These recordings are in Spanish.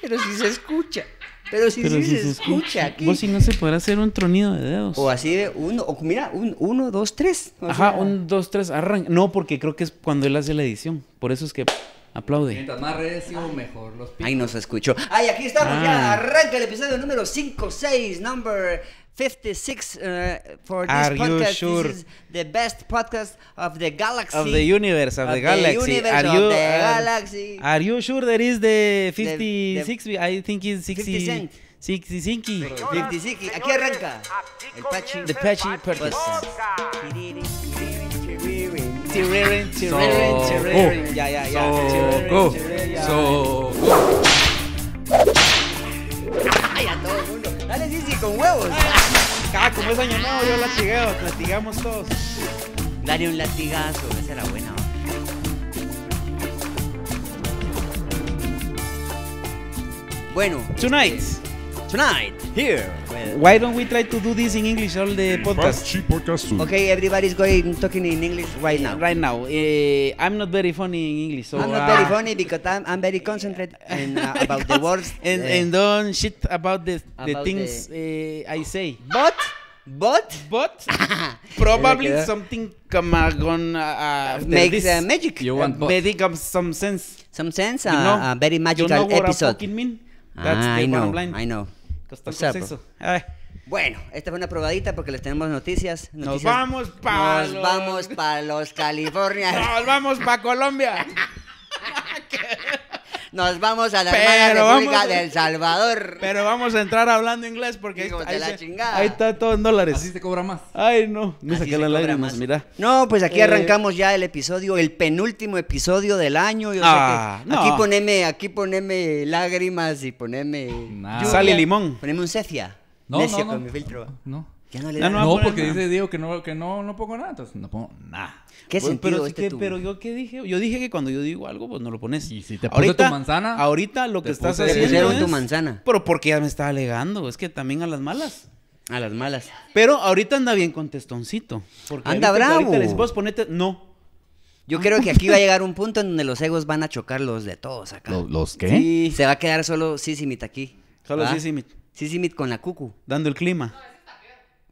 Pero si se escucha. Pero si, se, escucha, aquí. si no se podrá hacer un tronido de dedos. O así de uno, o mira, un, uno, dos, tres. Ajá, un, dos, tres, arranca. No, porque creo que es cuando él hace la edición. Por eso es que aplaude. Mientras más sigo, mejor. Los Ahí nos escuchó. Ay, aquí estamos, ah. ya arranca el episodio número 5, 6, number 56 uh, for this Are podcast. Sure? This is the best podcast of the galaxy. Of the universe, of, of the, the galaxy. Universe, are you, the uh, galaxy. Are you sure there is the 56? I think it's 60. 50 cent. 56. 56. Aquí arranca. El Pachi. The Pachi podcast. Oh. So, go. Yeah, yeah, yeah. So, go. So, go. con huevos. Ah, como es año nuevo, yo latigueo, latigamos todos. Dale un latigazo, esa era buena. Bueno. Tonight. tonight here. Why don't we try to do this in English all the podcast? podcast okay, everybody's going talking in English right now. Right now, uh, I'm not very funny in English, so I'm not uh, very funny because I'm, I'm very concentrated in, uh, about the words and, and eh. don't shit about the about the things the... Eh, I say. But. But but probably something come uh, makes this. magic. You want maybe comes some sense. Some sense. You uh, know? a very magical you know what episode. I mean? That's ah, the I know. Line. I know. Bueno, esta fue una probadita porque les tenemos noticias. Nos vamos para los... vamos para los California. Nos vamos para Colombia. nos vamos a la República del Salvador. Pero vamos a entrar hablando inglés porque ahí, está todo en dólares. Así te cobra más. Ay, no, saqué las lágrimas, mira. No, pues aquí eh, arrancamos ya el episodio, el penúltimo episodio del año. Yo ah, Aquí poneme, aquí poneme lágrimas y poneme... Nah. Sal y limón. Poneme un cecia No, con mi filtro. no no porque dice Diego que no, pongo nada, entonces no pongo nada. ¿Qué pues, sentido pero, este que, pero yo qué dije, yo dije que cuando yo digo algo, pues no lo pones. Y si te pones tu manzana. Ahorita lo que estás haciendo. es, tu manzana. Pero porque ya me estaba alegando, es que también a las malas. A las malas. Pero ahorita anda bien con Testoncito anda bravo. Les puedes ponerte, no. Yo creo que aquí va a llegar un punto en donde los egos van a chocar los de todos acá. ¿Los, qué? Se va a quedar solo Sisimit aquí. Solo Sisimit. Sisimit con la cucu. Dando el clima.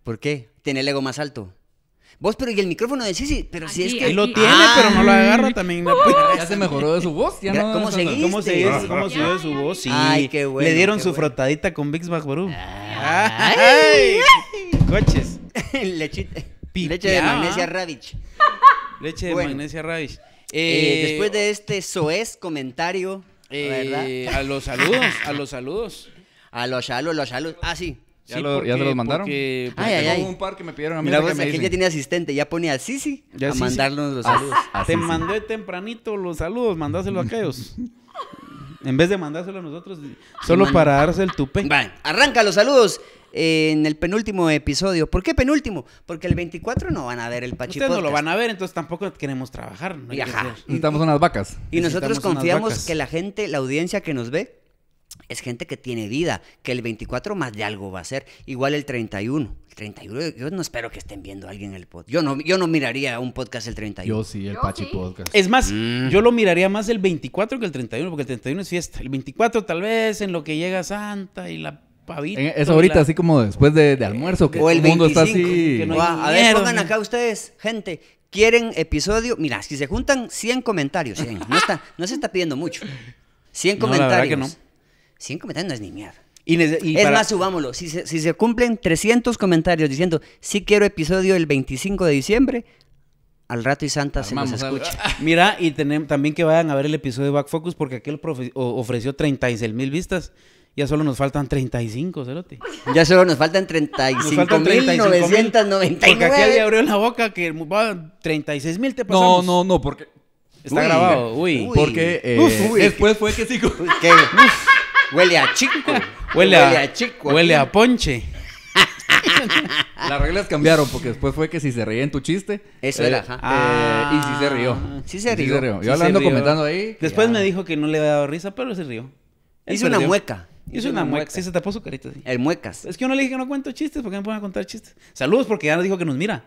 ¿Por qué? Tiene el ego más alto. Vos, pero y el micrófono de Sisi, pero si es que. lo tiene, pero no lo agarra también. Pues, ya se mejoró de su voz. ¿Cómo ¿Cómo se hizo, ¿Cómo se de su voz? Sí. Ay, qué bueno. Le dieron su frotadita con Big Mac Coches. Leche de magnesia Ravich Leche de magnesia Ravich eh, eh, después de este soez comentario, eh, A los saludos, a los saludos. A los saludos, los saludos. Ah, sí. ¿Ya, se los mandaron? tengo un par que me pidieron a mí. Mira, vos, que pues, ya tiene asistente, ya pone a Sisi a mandarnos los ah, saludos. te mandé tempranito los saludos, mandáselo a aquellos. en vez de mandárselo a nosotros, solo para darse el tupe. arranca los saludos en el penúltimo episodio. ¿Por qué penúltimo? Porque el 24 no van a ver el pachito Ustedes no lo van a ver, entonces tampoco queremos trabajar. Necesitamos unas vacas. Y nosotros confiamos que la gente, la audiencia que nos ve, es gente que tiene vida, que el 24 más de algo va a ser, igual el 31. El 31, yo no espero que estén viendo a alguien el podcast. Yo no, yo no miraría un podcast el 31. Yo sí, el Pachi Podcast. Es más, mm. yo lo miraría más el 24 que el 31, porque el 31 es fiesta. El 24 tal vez en lo que llega Santa y la Es ahorita así como después de, eh, almuerzo, que o el, mundo está así. a ver, pongan acá ustedes, gente, quieren episodio. Mira, si se juntan 100 comentarios, No, se está pidiendo mucho. 100 comentarios. que no 100 comentarios no es ni mierda. es más, subámoslo. Si se, cumplen 300 comentarios diciendo, sí quiero episodio el 25 de diciembre, al rato y Santa se nos escucha. Mira, y también que vayan a ver el episodio de Back Focus porque aquel ofreció 36 mil vistas. Ya solo nos faltan 35, Cerote. Ya solo nos faltan 35. Porque aquí alguien abrió la boca que 36 mil te pasamos. No, no, no, porque... Está grabado, uy. Porque eh, después fue que sí... Huele a chico. Huele a, chico. Huele a ponche. Las reglas cambiaron porque después fue que si se reía en tu chiste. Eso era. Eh, eh, y si se rió. Sí se rió. Ah, yo hablando, comentando ahí. Después me dijo que no le había dado risa, pero se rió. Hizo una mueca. Hizo una, mueca. Sí, se tapó su carita. El muecas. Es que yo no le dije que no cuento chistes porque no me pueden contar chistes. Saludos porque ya nos dijo que nos mira.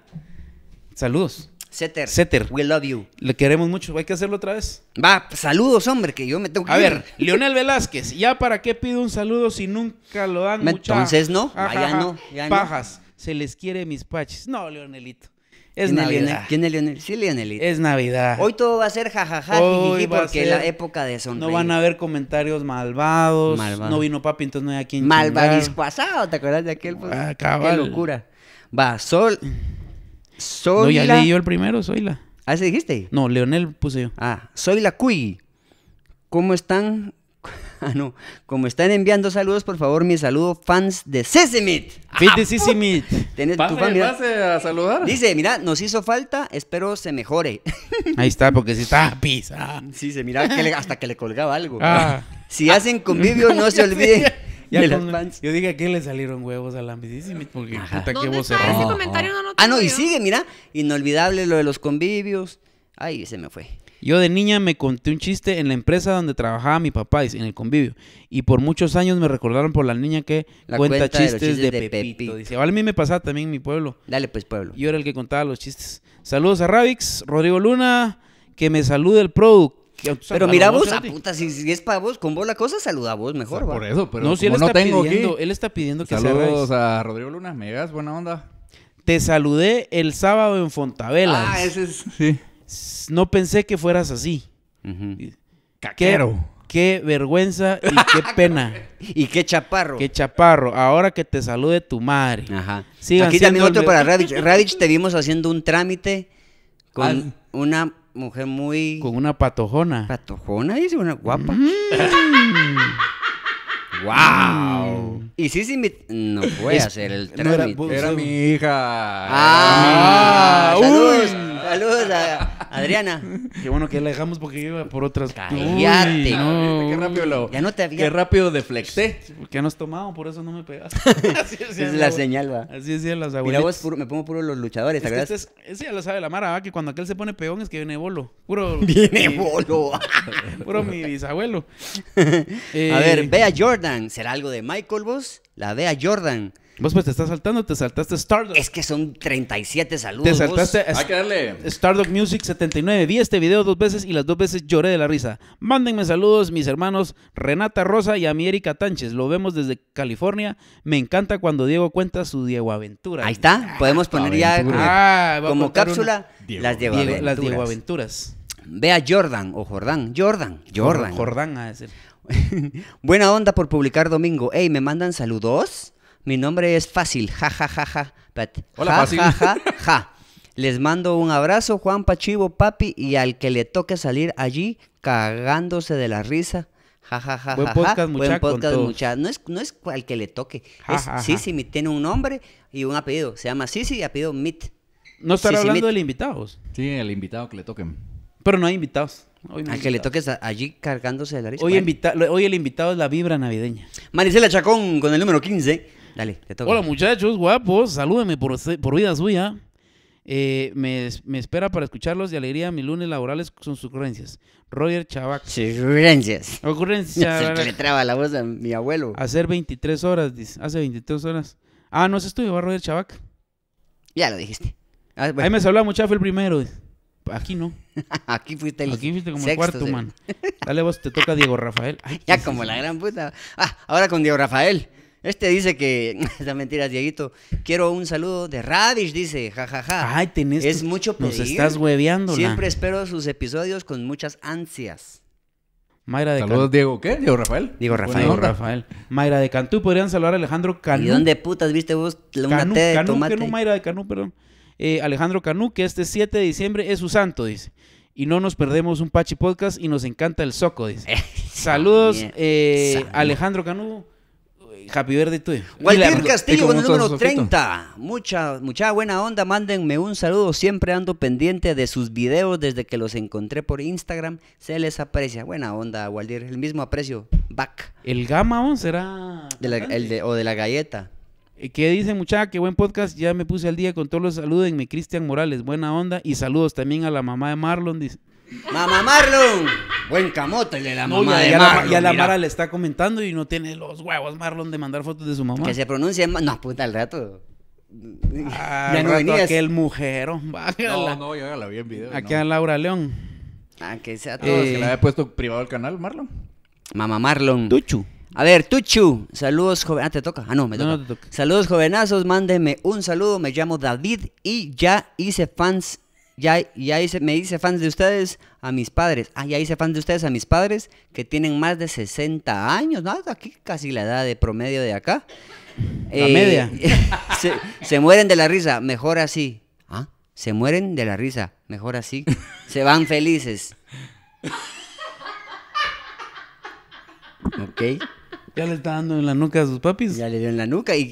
Saludos. Setter Setter, We love you. Le queremos mucho. Hay que hacerlo otra vez. Va, saludos, hombre, que yo me tengo que A ver, Leonel Velázquez, ¿ya para qué pido un saludo si nunca lo dan? Entonces no, allá no, Pajas, se les quiere mis paches. No, Leonelito. Es Navidad. ¿Quién es Leonel? Sí, Leonelito. Es Navidad. Hoy todo va a ser jajaja, jiji, porque es la época de sonreír. No van a haber comentarios malvados. Malvado. No vino papi, entonces no hay a quien Malvaris pasado, ¿te acuerdas de aquel? Pues, ah, Qué locura. Va, Sol... Soy no, ya leí yo el primero, Zoila. ¿Ah, se dijiste? No, Leonel puse yo. Ah, soy la Cuy. ¿Cómo están? Ah, no. Como están enviando saludos, por favor, mi saludo, fans de Sesimit. Fans de Sesimit. tu a saludar. Dice, mira, nos hizo falta, espero se mejore. Ahí está, porque si está pisa. Sí, se mira hasta que le colgaba algo. Ah. Si hacen convivio, no se olviden. Yo dije, ¿a quién le salieron huevos a la Dice, Porque puta, qué voz ese Ah, no, y sigue, mira. Inolvidable lo de los convivios. Ay, se me fue. Yo de niña me conté un chiste en la empresa donde trabajaba mi papá, en el convivio. Y por muchos años me recordaron por la niña que cuenta, chistes de, Pepito. Dice, a mí me pasaba también en mi pueblo. Dale pues, pueblo. Yo era el que contaba los chistes. Saludos a Ravix, Rodrigo Luna, que me salude el producto. Pero mira vos, a puta, si, es para vos, con vos la cosa, saluda a vos mejor. O por eso, pero no, si tengo aquí. Él está pidiendo que Saludos a Rodrigo Lunas Megas, buena onda. Te saludé el sábado en Fontavelas. Ah, ese es... No pensé que fueras así. Caquero. Qué, vergüenza y qué pena. y qué chaparro. Qué chaparro. Ahora que te salude tu madre. Ajá. Aquí también otro para Radich. Radich, te vimos haciendo un trámite con una mujer muy. Con una patojona. Patojona, dice, una guapa. ¡Wow! Mm. Y sí se invitó. No fue a hacer el trámite. era, mi hija. ¡Ah! Saludos a Adriana. Qué bueno que la dejamos porque iba por otras. Cállate. Qué rápido lo. Ya no te había. Qué rápido deflecté. Porque has tomado, por eso no me pegaste. Así es, la señal, va. Así es, las abuelas. Mira, vos me pongo puro los luchadores, ¿te acuerdas? Este ese ya lo sabe la Mara, ¿va? que cuando aquel se pone peón es que viene bolo. Puro. Viene bolo. puro mi bisabuelo. a ver, vea eh, Jordan. ¿Será algo de Michael Boss? La vea Jordan. Vos pues te estás saltando, te saltaste Stardog. Es que son 37 saludos. Te saltaste Hay que darle. Music 79. Vi este video dos veces y las dos veces lloré de la risa. Mándenme saludos mis hermanos Renata Rosa y a mi Erika Tánchez. Lo vemos desde California. Me encanta cuando Diego cuenta su Diego Aventura. Ahí está. Ah, Podemos poner ya eh, como ah, cápsula las Diego, Aventuras. Ve a Jordan o Jordán. Jordan. Jordan. Jordan a decir. Buena onda por publicar domingo. Ey, ¿me mandan saludos? Mi nombre es fácil, ja, ja, ja, ja. Hola, ja, fácil. Ja, ja, ja. Les mando un abrazo, Juan Pachivo, papi, y al que le toque salir allí cagándose de la risa. Ja, ja, ja, Buen podcast, muchas, Buen podcast No es, no es al que le toque. es Sisi Tiene un nombre y un apellido. Se llama Sisi y apellido Mit. No estará hablando de del invitado. Sí, el invitado que le toquen. Pero no hay invitados. al que le toques allí cargándose de la risa. Hoy, hoy el invitado es la vibra navideña. Maricela Chacón con el número 15 Dale, te toca. Hola muchachos, guapos, salúdenme por, vida suya. Eh, me, espera para escucharlos de alegría mi lunes laborales son sus ocurrencias. Roger Chavac. Ocurrencias. Ocurrencias. Se le traba la voz a mi abuelo. Hacer 23 horas, dice. Hace 23 horas. Ah, no, es estudio, va Roger Chavac. Ya lo dijiste. Ah, Ahí me saludaba muchacho el primero. Aquí no. Aquí fuiste el Aquí fuiste como el cuarto, man. Dale vos, te toca Diego Rafael. ya como la gran puta. Ah, ahora con Diego Rafael. Este dice que. Esa mentira, Dieguito. Quiero un saludo de Radish, dice. jajaja. Ja, ja. Ay, tenés. Es mucho pedir. Nos estás hueveando, Siempre espero sus episodios con muchas ansias. Mayra de Saludos, Diego. ¿Qué? Diego Rafael. Diego Rafael. Mayra de Cantú. Podrían saludar a Alejandro Canú. ¿Y dónde putas viste vos Canú, de Canú, Mayra de Canú, perdón. Eh, Alejandro Canú, que este 7 de diciembre es su santo, dice. Y no nos perdemos un Pachi Podcast y nos encanta el soco, dice. Saludos, eh, Alejandro Canú. Happy Verde tú. Walter Castillo con el número 30. Mucha, mucha buena onda. Mándenme un saludo. Siempre ando pendiente de sus videos desde que los encontré por Instagram. Se les aprecia. Buena onda, Waldir. El mismo aprecio. Back. ¿El Gama será? el de, o de la galleta. Eh, ¿Qué dice muchacha? Qué buen podcast. Ya me puse al día con todos los saludos. Cristian Morales. Buena onda. Y saludos también a la mamá de Marlon. Dice. ¡Mamá Marlon! Buen camote de la mamá de Marlon. La, ya la Mara le está comentando y no tiene los huevos Marlon de mandar fotos de su mamá. Que se pronuncie. No, puta, al rato. Ah, ya no venías. aquel mujero. No, no, yo la vi en video. Aquí a Laura León. Ah, que sea ah, todo. le había puesto privado el canal, Marlon. Mamá Marlon. Tuchu. A ver, Tuchu, saludos joven. Ah, te toca. Ah, no, me toca. toca. Saludos jovenazos, mándeme un saludo. Me llamo David y ya hice fans ya, ya hice, me dice fans de ustedes a mis padres. Ah, ya hice fans de ustedes a mis padres que tienen más de 60 años. Nada, Aquí casi la edad de promedio de acá. La eh, media. Se, mueren de la risa. Mejor así. ¿Ah? Se mueren de la risa. Mejor así. Se van felices. Ok. Ya le está dando en la nuca a sus papis. Ya le dio en la nuca y,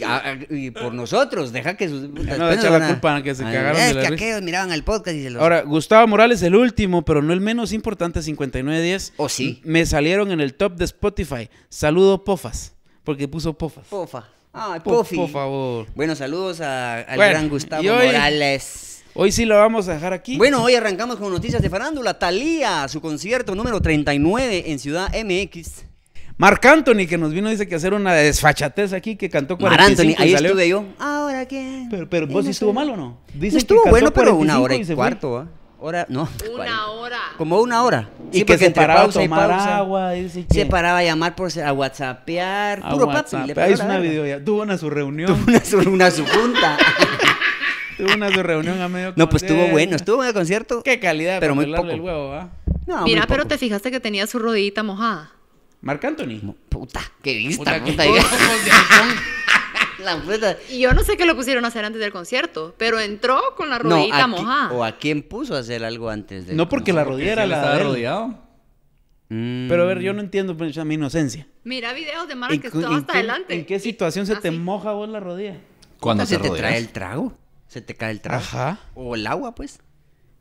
por nosotros, deja que sus... no echa la culpa a... que se ah, cagaron de que aquellos miraban el podcast y se los... Ahora, Gustavo Morales, el último, pero no el menos importante, 5910. ¿O oh, sí? Me salieron en el top de Spotify. Saludo Pofas, porque puso Pofas. Pofa. Ah, Pofi. Por favor. Buenos saludos al gran Gustavo Morales. Hoy sí lo vamos a dejar aquí. Bueno, hoy arrancamos con noticias de farándula. Talía, su concierto número 39 en Ciudad MX Marc Anthony, que nos vino, dice que hacer una desfachatez aquí, que cantó 45 Mar Anthony, ahí yo. Ahora quién. Pero, pero vos si estuvo mal o no? Dice no estuvo bueno, pero una hora y, cuarto, ¿ah? no. Una hora. Como una hora. y que se paraba a tomar agua. Dice que... Se paraba a llamar por a whatsappear. puro papi. Le es una video Tuvo una su reunión. Tuvo una su, junta. tuvo una su reunión a medio No, pues estuvo bueno. Estuvo en el concierto. Qué calidad. Pero muy poco. El ¿ah? Mira, pero te fijaste que tenía su rodillita mojada. Marc Anthony. Puta, qué vista. Puta, Y yo no sé qué lo pusieron a hacer antes del concierto, pero entró con la rodilla mojada. ¿O a quién puso a hacer algo antes de.? No, porque la rodilla era la. Estaba rodeado. Mm. Pero a ver, yo no entiendo pues, mi inocencia. Mira videos de Mark que hasta adelante. ¿En qué situación se te moja vos la rodilla? Cuando se te, trae el trago. Se te cae el trago. Ajá. O el agua, pues.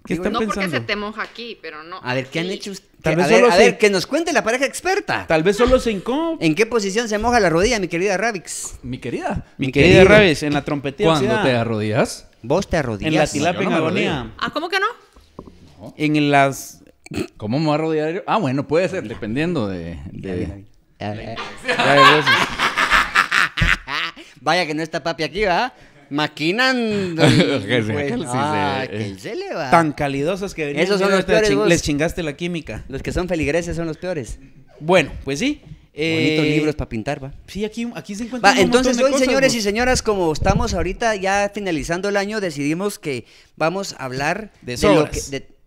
¿Qué están no porque se te moja aquí, pero no. A ver, ¿qué han hecho ustedes? Tal vez solo ver, a ver, que nos cuente la pareja experta. Tal vez solo se hincó. ¿En qué posición se moja la rodilla, mi querida Ravix? Mi querida. Mi, querida, Ravix, en la trompetilla. ¿Cuándo te arrodillas? Vos te arrodillas. En la tilapia en agonía. Ah, ¿cómo que no? En las. ¿Cómo me voy a arrodillar? Ah, bueno, puede ser, dependiendo de. de... Vaya que no está papi aquí, ¿va? maquinando. Ah, que se le Tan calidosos que venían. Esos son los les chingaste la química. Los que son feligreses son los peores. Bueno, pues sí. Bonitos eh, libros para pintar, va. Sí, aquí, aquí se encuentran. entonces hoy, señores y señoras, como estamos ahorita ya finalizando el año, decidimos que vamos a hablar de,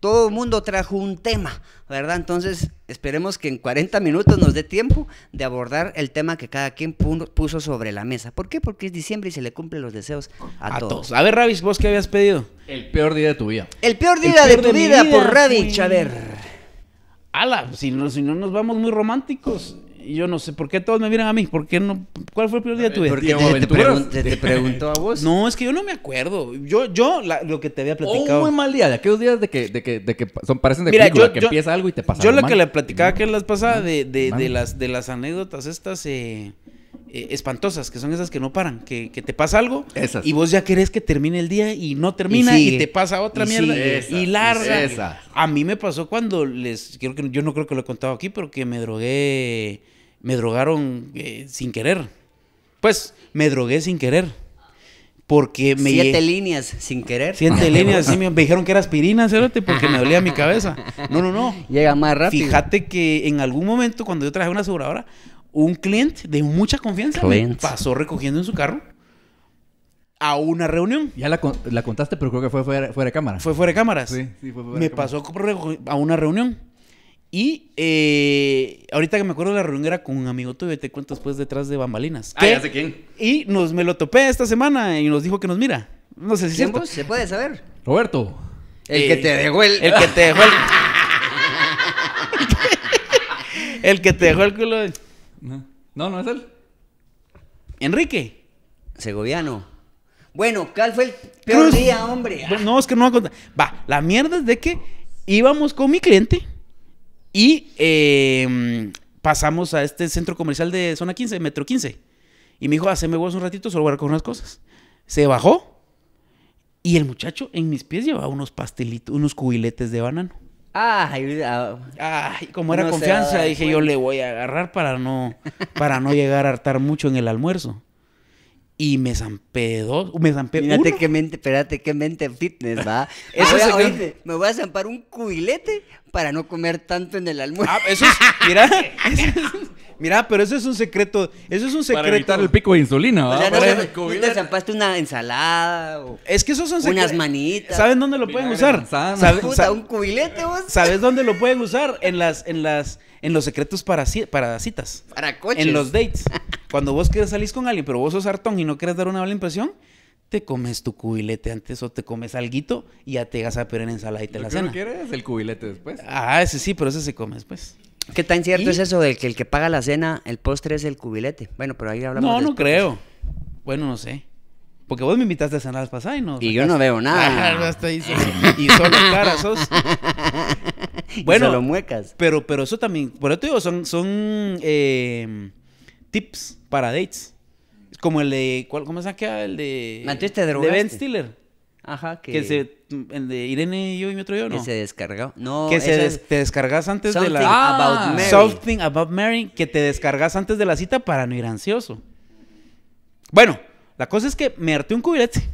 todo el mundo trajo un tema, ¿verdad? Entonces, esperemos que en 40 minutos nos dé tiempo de abordar el tema que cada quien puso sobre la mesa. ¿Por qué? Porque es diciembre y se le cumplen los deseos a, todos. A ver, Ravis, ¿vos qué habías pedido? El peor día de tu vida. El peor día de, tu vida, por Ravich, a ver. Ala, si si no nos vamos muy románticos. Y yo no sé, ¿por qué todos me miran a mí? ¿Por qué no? ¿Cuál fue el primer día de tu vida? Porque te, preguntó a vos. No, es que yo no me acuerdo. Yo, yo, lo que te había platicado. un muy mal día, de aquellos días de que, de que, de que son, parecen de Mira, película, que empieza algo y te pasa algo Yo lo que le platicaba que las pasaba de, de, de, las, de las anécdotas estas eh, eh, espantosas, que son esas que no paran, que, que te pasa algo y vos ya querés que termine el día y no termina y, te pasa otra mierda y larga. A mí me pasó cuando les, creo que, yo no creo que lo he contado aquí, pero que me drogué me drogaron eh, sin querer. Pues me drogué sin querer. Porque me. Siete líneas sin querer. Siete líneas, sí, me, dijeron que era aspirina, cérate, porque me dolía mi cabeza. No, no, no. Llega más rápido. Fíjate que en algún momento, cuando yo traje una aseguradora, un cliente de mucha confianza me pasó recogiendo en su carro a una reunión. Ya la, contaste, pero creo que fue fuera, de cámara. Fue fuera de cámaras. Sí, sí, fue fuera de Me pasó a una reunión. Y eh, ahorita que me acuerdo de la reunión era con un amigo tuyo, te cuento después detrás de bambalinas. Ah, ya quién. Y nos me lo topé esta semana y nos dijo que nos mira. No sé si es ¿Se puede saber? Roberto. El que eh, te dejó el. El que te dejó el. el que te dejó el culo. No, no es él. Enrique. Segoviano. Bueno, ¿cuál fue el peor día, hombre? No, es que no va a Va, la mierda es de que íbamos con mi cliente y em, pasamos a este centro comercial de zona 15, metro 15. Y me dijo, haceme ah, huevos un ratito, solo voy a recoger unas cosas. Se bajó y el muchacho en mis pies llevaba unos pastelitos, unos cubiletes de banano. ah, como era confianza, dije yo le voy a agarrar para no, para no llegar a hartar mucho en el almuerzo. Y me zampé me zampé mente, espérate, que mente fitness, ¿va? Eso me voy a zampar un cubilete para no comer tanto en el almuerzo. Ah, eso es, mira, mira, pero eso es un secreto, eso es un secreto. Para evitar el pico de insulina, O no, zampaste una ensalada Es que esos son secretos. Unas manitas. ¿Sabes dónde lo pueden usar? ¿Sabes dónde lo pueden usar? En las, en las, en los secretos para, para citas. Para coches. En los dates. Cuando vos querés salir con alguien, pero vos sos hartón y no querés dar una mala impresión, te comes tu cubilete antes o te comes alguito y ya te vas a perder en ensalada y te la cena. No quieres el cubilete después. Ah, ese sí, pero ese se come después. ¿Qué tan cierto es eso de que el que paga la cena, el postre es el cubilete? Bueno, pero ahí hablamos No, no creo. Bueno, no sé. Porque vos me invitaste a cenar las pasadas y no. Y yo no veo nada. y solo caras Y solo muecas. Pero, pero eso también, por eso te digo, son, son eh, tips para dates. como el de. ¿Cómo se llama? El de. De Ben Stiller. Ajá, que... se, el de Irene y yo y mi otro yo, ¿no? Que se descargó. No, que se te descargas antes de la... about ah, Mary. Something about Mary, que te descargas antes de la cita para no ir ansioso. Bueno, la cosa es que me harté un cubilete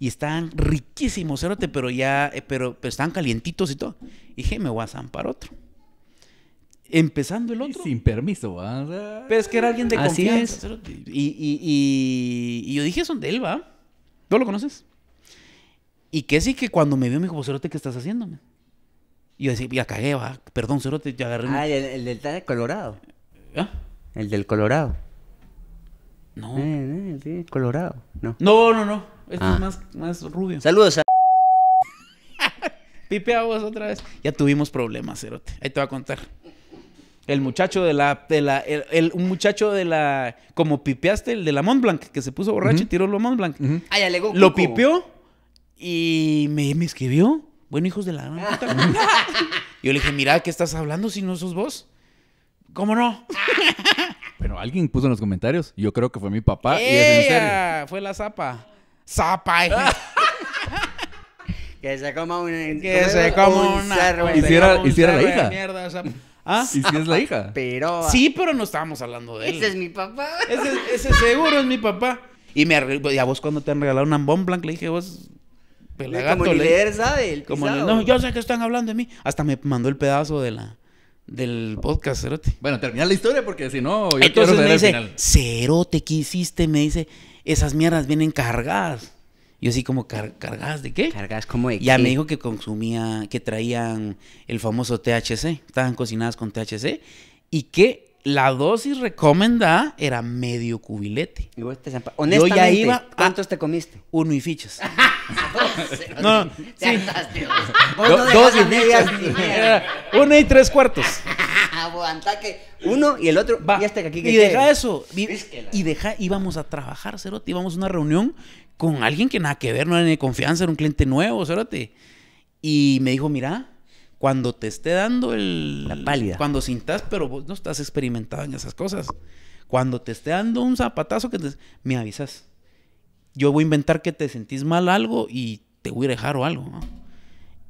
y están riquísimos, pero ya, eh, pero, pero estaban calientitos y todo. dije, me voy a zampar otro empezando el otro. Sin permiso, va. Pero es que era alguien de Así confianza. Es. Y, y, y, y, yo dije, son de él, ¿va? ¿Tú lo conoces? Y que sí que cuando me vio me dijo, pues, Cerote, ¿qué estás haciendo? Y yo decía, ya cagué, va. Perdón, Cerote, ya agarré. Ah, el, del Colorado. ¿Ah? El del Colorado. No. Eh, del eh, sí, Colorado. No. No, no, no. Este es ah. más, más rubio. Saludos a. Pipeamos otra vez. Ya tuvimos problemas, Cerote. Ahí te voy a contar. El muchacho de la. el, un muchacho de la. Como pipeaste, el de la Mont Blanc, que se puso borracho y tiró lo Mont Blanc. ah, ya le lo pipeó y me, escribió. Bueno, hijos de la Yo le dije, mira, ¿qué estás hablando si no sos vos? ¿Cómo no? Pero alguien puso en los comentarios. Yo creo que fue mi papá. Fue la zapa. Zapa. Eh. que se coma un... Que se coma una... Y hiciera, hiciera la hija. Ah, ¿y si es la hija? Pero. Sí, pero no estábamos hablando de él. Ese es mi papá. Ese, seguro es mi papá. Y me a vos cuando te han regalado una bomba le dije, vos, pelagato. Como líder sabe, como No, yo sé que están hablando de mí. Hasta me mandó el pedazo de la del podcast, Cerote. Bueno, termina la historia porque si no, yo Entonces me dice, final. Cerote, ¿qué hiciste? Me dice, esas mierdas vienen cargadas. Yo así como, ¿cargadas de qué? Cargadas como de Ya me dijo que consumía, que traían el famoso THC, estaban cocinadas con THC y que la dosis recomendada era medio cubilete. Y vos te Honestamente, ¿cuántos te comiste? Uno y fichas. no, sí. dos y medias. Uno y tres cuartos. que uno y el otro. Y, este deja eso. Y, y, deja, íbamos a trabajar, Cerote. Íbamos a una reunión con alguien que nada que ver, no era ni confianza, era un cliente nuevo, espérate. Y me dijo, mira, cuando te esté dando el... La pálida. Cuando sintas, pero vos no estás experimentado en esas cosas. Cuando te esté dando un zapatazo, que me avisas. Yo voy a inventar que te sentís mal algo y te voy a dejar o algo. ¿no?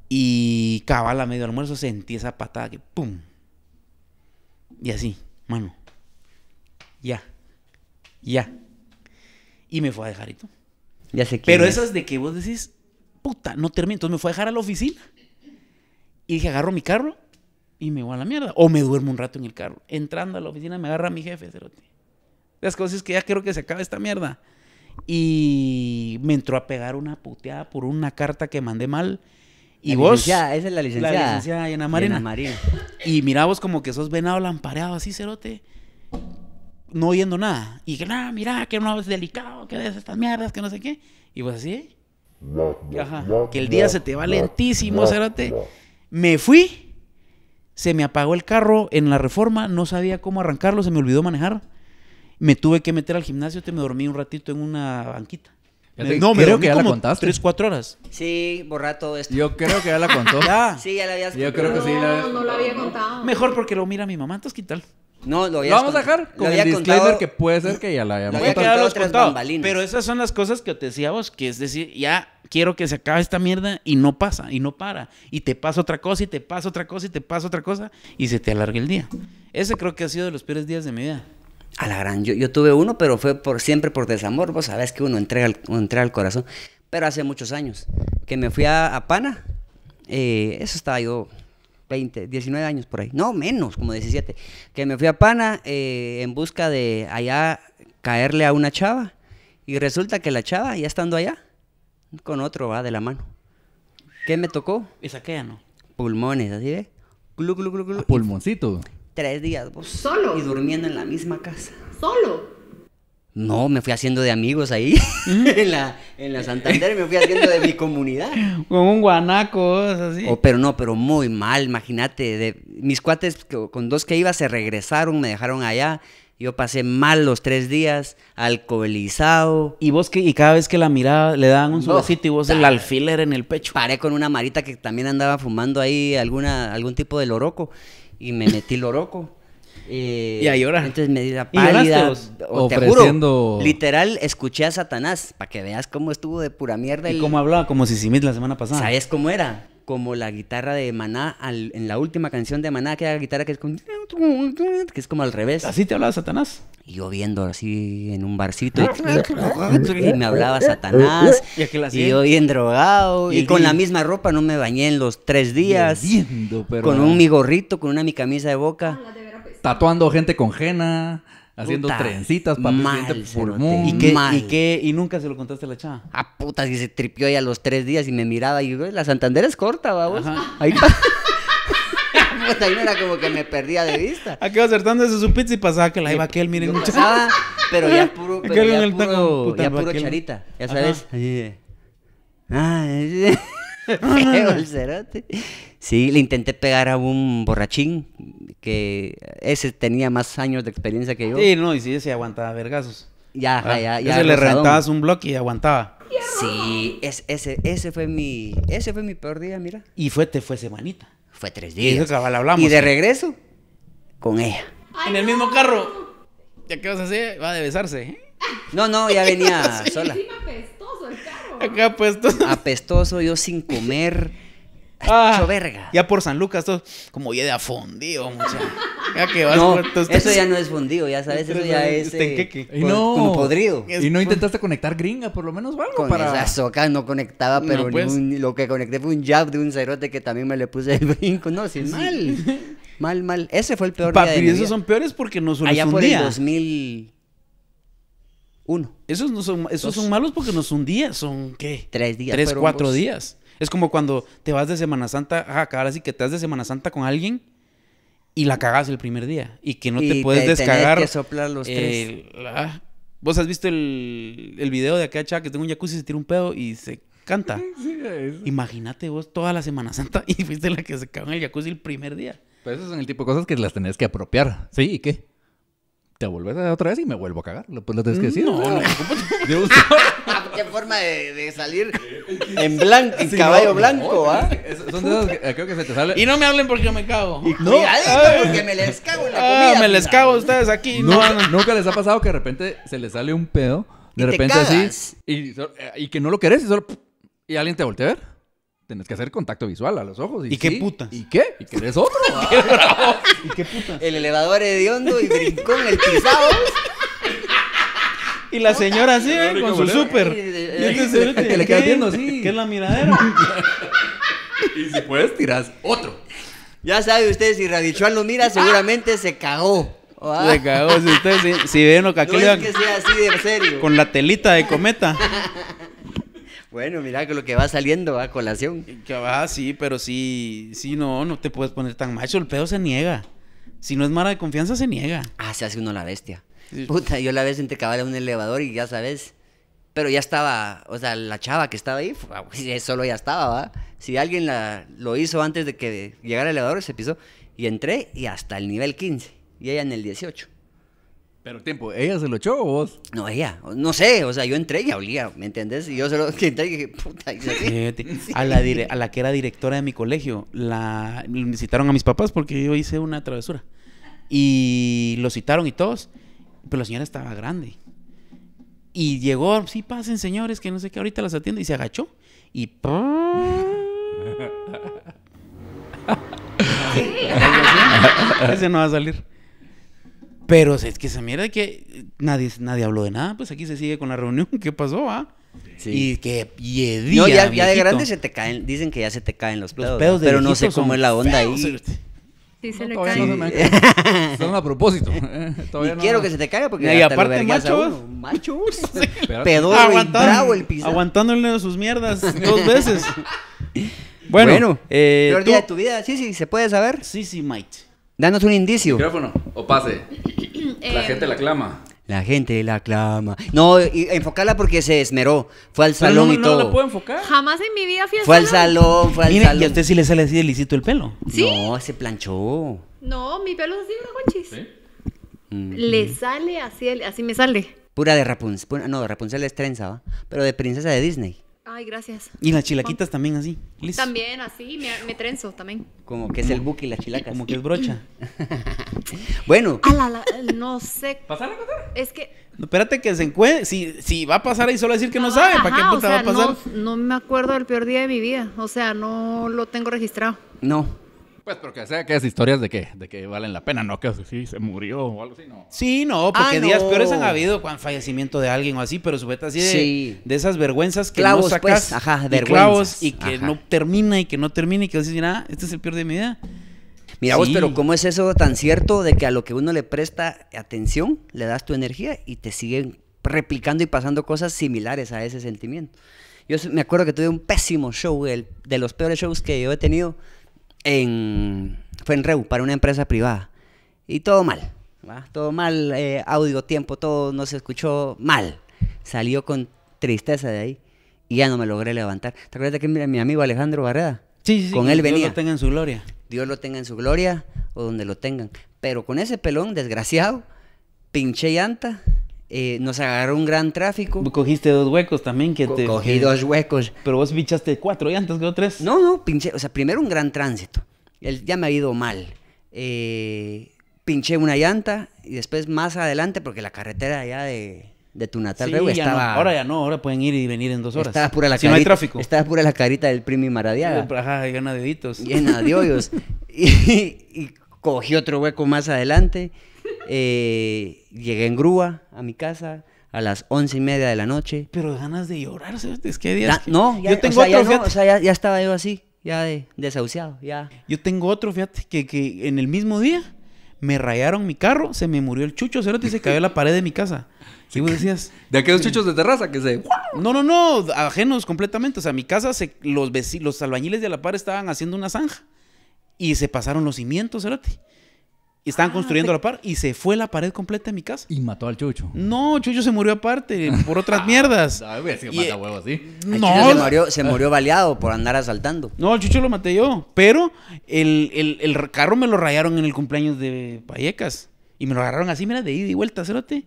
Y cabal a medio almuerzo sentí esa patada que ¡pum! Y así, mano. Ya. Ya. Y me fue a dejarito. Ya sé Pero es. esas de que vos decís, puta, no termino. Entonces me fue a dejar a la oficina. Y dije, agarro mi carro y me voy a la mierda. O me duermo un rato en el carro. Entrando a la oficina me agarra mi jefe, cerote. Las cosas es que ya creo que se acabe esta mierda. Y me entró a pegar una puteada por una carta que mandé mal. Y vos. Ya, esa es la licenciada. La licenciada Marina. Y mira vos como que sos venado lampareado así, cerote no oyendo nada. Y que, nada mira, que no es delicado, que ves estas mierdas, que no sé qué. Y pues así. Ajá. Que el día se te va lentísimo, cérate. Me fui, se me apagó el carro en la reforma, no sabía cómo arrancarlo, se me olvidó manejar. Me tuve que meter al gimnasio, te me dormí un ratito en una banquita. no, creo que ya la contaste. Tres, cuatro horas. Sí, borra todo esto. Yo creo que ya la contó. ya. Sí, ya la habías contado. Yo creo que sí. había contado. Mejor porque lo mira mi mamá, entonces tal no, lo, ¿Lo vamos a dejar con el disclaimer que puede ser que ya la hayamos a Pero esas son las cosas que te decía que es decir, ya quiero que se acabe esta mierda y no pasa, y no para. Y te pasa otra cosa, y te pasa otra cosa, y te pasa otra cosa, y se te alarga el día. Ese creo que ha sido de los peores días de mi vida. A la gran, yo, yo tuve uno, pero fue por siempre por desamor. Vos sabés que uno entrega, el corazón. Pero hace muchos años que me fui a, Pana, eh, eso estaba yo 20, 19 años por ahí, no menos, como 17, que me fui a Pana eh, en busca de allá caerle a una chava y resulta que la chava ya estando allá con otro va de la mano. ¿Qué me tocó? Esa ¿no? Pulmones, así de. Ah, pulmoncito. Tres días vos. Solo. Y durmiendo en la misma casa. Solo. No, me fui haciendo de amigos ahí, en, la, en la Santander, me fui haciendo de mi comunidad. Con un guanaco, así. Oh, pero no, pero muy mal, imagínate. De, mis cuates con dos que iba se regresaron, me dejaron allá. Yo pasé mal los tres días, alcoholizado. Y vos que, y cada vez que la miraba le daban un sobrecito y vos el alfiler en el pecho. Paré con una marita que también andaba fumando ahí alguna, algún tipo de loroco y me metí loroco. Eh, y ahí ahora Entonces me di la pálida. O, Te juro, literal, escuché a Satanás para que veas cómo estuvo de pura mierda. ¿Y cómo hablaba? Como si Sisimit la semana pasada. ¿Sabes cómo era? Como la guitarra de Maná en la última canción de Maná, que era la guitarra que es como... que es como al revés. ¿Así te hablaba Satanás? Y yo viendo así en un barcito y, me hablaba Satanás y, yo bien drogado y, con la misma ropa no me bañé en los tres días. Con un mi gorrito, con una mi camisa de boca. Ah, tatuando gente con jena, haciendo trencitas para mal, ¿Y, qué, ¿Y, qué, ¿Y nunca se lo contaste a la chava? Ah, puta, Y se tripió ahí a los tres días y me miraba y la Santander es corta, vamos. Ahí ahí no era como que me perdía de vista. Aquí ah, acertando eso su pizza y pasaba que la iba aquel, miren, muchachos. pero ya puro, pero ya, puro, ya puro charita, ya sabes. Ajá. Eh. Ah, Sí, le intenté pegar a un borrachín que ese tenía más años de experiencia que yo. Sí, no, y sí, ese aguantaba vergazos. Ya, ah, ya, ya. Ese le rentabas un bloque y aguantaba. Sí, ese, ese fue mi, ese fue mi peor día, mira. Y fue, te fue semanita. Fue tres días. Y de regreso, con ella. en el mismo carro. ¿Ya qué vas a hacer? Va a de besarse. ¿eh? No, no, ya venía sola. Acá apestoso. Apestoso, yo sin comer. Ah, verga. Ya por San Lucas, todo como ya de afundido, Ya que Eso ya no es fundido, ya sabes, eso ya es. Este eh, y no, como podrido. Y no intentaste conectar gringa, por lo menos algo para. no conectaba, pero pues. lo que conecté fue un jab de un cerote que también me le puse el brinco. No, sí, mal. mal, mal. Ese fue el peor Papi, día de esos son peores porque no nos Allá por el 2000. Uno. Esos no son, son malos porque no son días, son ¿qué? Tres días. Tres, cuatro días. Es como cuando te vas de Semana Santa, ajá, ahora sí que te vas de Semana Santa con alguien y la cagas el primer día y que no te puedes descargar Que soplar los tres. Ah, vos has visto el, video de aquella chava, que tengo un jacuzzi, se tira un pedo y se canta. Imagínate vos toda la Semana Santa y fuiste la que se cagó en el jacuzzi el primer día. pues esos son el tipo de cosas que las tenés que apropiar. ¿Sí? ¿Y qué? te vuelves otra vez y me vuelvo a cagar. Lo, pues lo tienes que decir. No, no. Qué forma de, salir en blanco, en caballo blanco, ¿ah? Son de esas que eh, creo que se te sale. Y no me hablen porque yo me cago. Y no, porque me les cago en la ah, comida. me les cago a ustedes aquí. No, nunca les ha pasado que de repente se les sale un pedo. De repente así. Y, y, que no lo querés y solo. Y alguien te voltea a ver. Tienes que hacer contacto visual a los ojos. ¿Y, qué puta? ¿Y qué? ¿Y querés otro? ¿Y qué puta? El elevador hediondo y brincón el pisado. Y la señora así, ¿eh? con su súper. Que le queda viendo así. ¿Qué es la miradera? y si puedes, tiras otro. Ya sabe usted, si Radichual lo mira, seguramente se cagó. Se cagó. Si usted, si, si ven lo que No es que sea así de serio. Con la telita de cometa. Bueno, mira que lo que va saliendo a colación. Que va, sí, pero sí, sí, no, no te puedes poner tan macho. El pedo se niega. Si no es mara de confianza, se niega. Ah, se hace uno la bestia. Puta, yo la vez senté cabal en un elevador y ya sabes. Pero ya estaba, o sea, la chava que estaba ahí, solo ya estaba, ¿va? Si alguien la, lo hizo antes de que llegara el elevador, se pisó. Y entré y hasta el nivel 15. Y ella en el 18. Pero tiempo, ¿ella se lo echó o vos? No, ella. No sé, o sea, yo entré y hablía, ¿me entendés? Y yo se lo puta. a, la que era directora de mi colegio, la citaron a mis papás porque yo hice una travesura. Y lo citaron y todos, pero la señora estaba grande. Y llegó, sí, pasen señores, que no sé qué, ahorita las atiende. Y se agachó. Y... ¡pum! Ese no va a salir. Pero es que esa mierda que nadie, nadie habló de nada, pues aquí se sigue con la reunión. ¿Qué pasó, ah? Y que ya, de grande se te caen, dicen que ya se te caen los pedos, pero no sé cómo es la onda ahí. Sí, se le caen. Son a propósito. no... quiero que se te caiga porque y aparte Machos. Machos, pedo bravo el piso. Aguantándole sus mierdas dos veces. Bueno, eh, peor día de tu vida. Sí, sí, se puede saber. Sí, sí, Mike. Danos un indicio. Micrófono o pase. la gente la eh, clama. La gente la clama. No, y- enfocarla porque se esmeró. Fue al salón y todo. No la puedo enfocar. Jamás en mi vida fui al fue al salón, fue al salón. y a usted sí le sale así de lisito el pelo. ¿Sí? No, se planchó. No, mi pelo es así, de Conchis? ¿Sí? Le sale así, así me sale. Pura de Rapunzel. No, no, Rapunzel es trenza, ¿va? Pero de princesa de Disney gracias. Y las chilaquitas también así. También así, me, trenzo también. Como que es el buque y las chilacas. Como que es brocha. bueno. Ah, no sé. ¿Pasar cosa? Es que. espérate que se encuentre. Si, va a pasar ahí solo decir que no, sabe, ¿para qué va a pasar? no me acuerdo del peor día de mi vida. O sea, no lo tengo registrado. No. Pues, pero que sea aquellas historias de que, de que valen la pena, no que sí se murió o algo así, no. Sí, no, ah, porque días peores han habido con fallecimiento de alguien o así, pero sujeta así de, de esas vergüenzas que clavos, no pues, sacas. ajá, y clavos y que no termina y que no termina y que dices, mira, este es el peor de mi vida. Mira vos, pero ¿cómo es eso tan cierto de que a lo que uno le presta atención, le das tu energía y te siguen replicando y pasando cosas similares a ese sentimiento? Yo me acuerdo que tuve un pésimo show, el, de los peores shows que yo he tenido en Fenreu para una empresa privada. Y todo mal, todo mal, eh, audio, tiempo, todo no se escuchó mal. Salió con tristeza de ahí y ya no me logré levantar. ¿Te acuerdas que mi, amigo Alejandro Barreda? Sí, sí, con él venía. Dios lo tenga en su gloria. Dios lo tenga en su gloria o donde lo tengan. Pero con ese pelón desgraciado, pinché llanta, eh, nos agarró un gran tráfico. Cogiste dos huecos también que te... Cogí dos huecos. Pero vos pinchaste cuatro y antes tres. No, no, pinché, o sea, primero un gran tránsito. El, ya me ha ido mal. Eh, pinché una llanta y después más adelante, porque la carretera allá de, tu natal sí, Ahora ya no, ahora pueden ir y venir en dos horas. Estaba pura la carita, no hay tráfico. Estaba pura la carita del primi Maradiaga. Eh, ajá, llena de deditos. y cogí otro hueco más adelante eh, llegué en grúa a mi casa a las once y media de la noche. Pero ganas de llorar, es qué No, ya, estaba yo así, ya desahuciado, ya. Yo tengo otro, fíjate, que, que en el mismo día me rayaron mi carro, se me murió el chucho, cerote, y se cayó la pared de mi casa. Sí, decías... ¿De aquellos chuchos de terraza que se...? No, no, no, ajenos completamente. O sea, mi casa, los, los albañiles de la par estaban haciendo una zanja. Y se pasaron los cimientos, cerote estaban ah, construyendo la par y se fue la pared completa de mi casa. Y mató al Chucho. No, Chucho se murió aparte por otras ah, mierdas. No, eh, Se murió, se murió baleado por andar asaltando. No, el Chucho lo maté yo. Pero el, el, carro me lo rayaron en el cumpleaños de Vallecas. Y me lo agarraron así, mira, de ida y vuelta, cérate.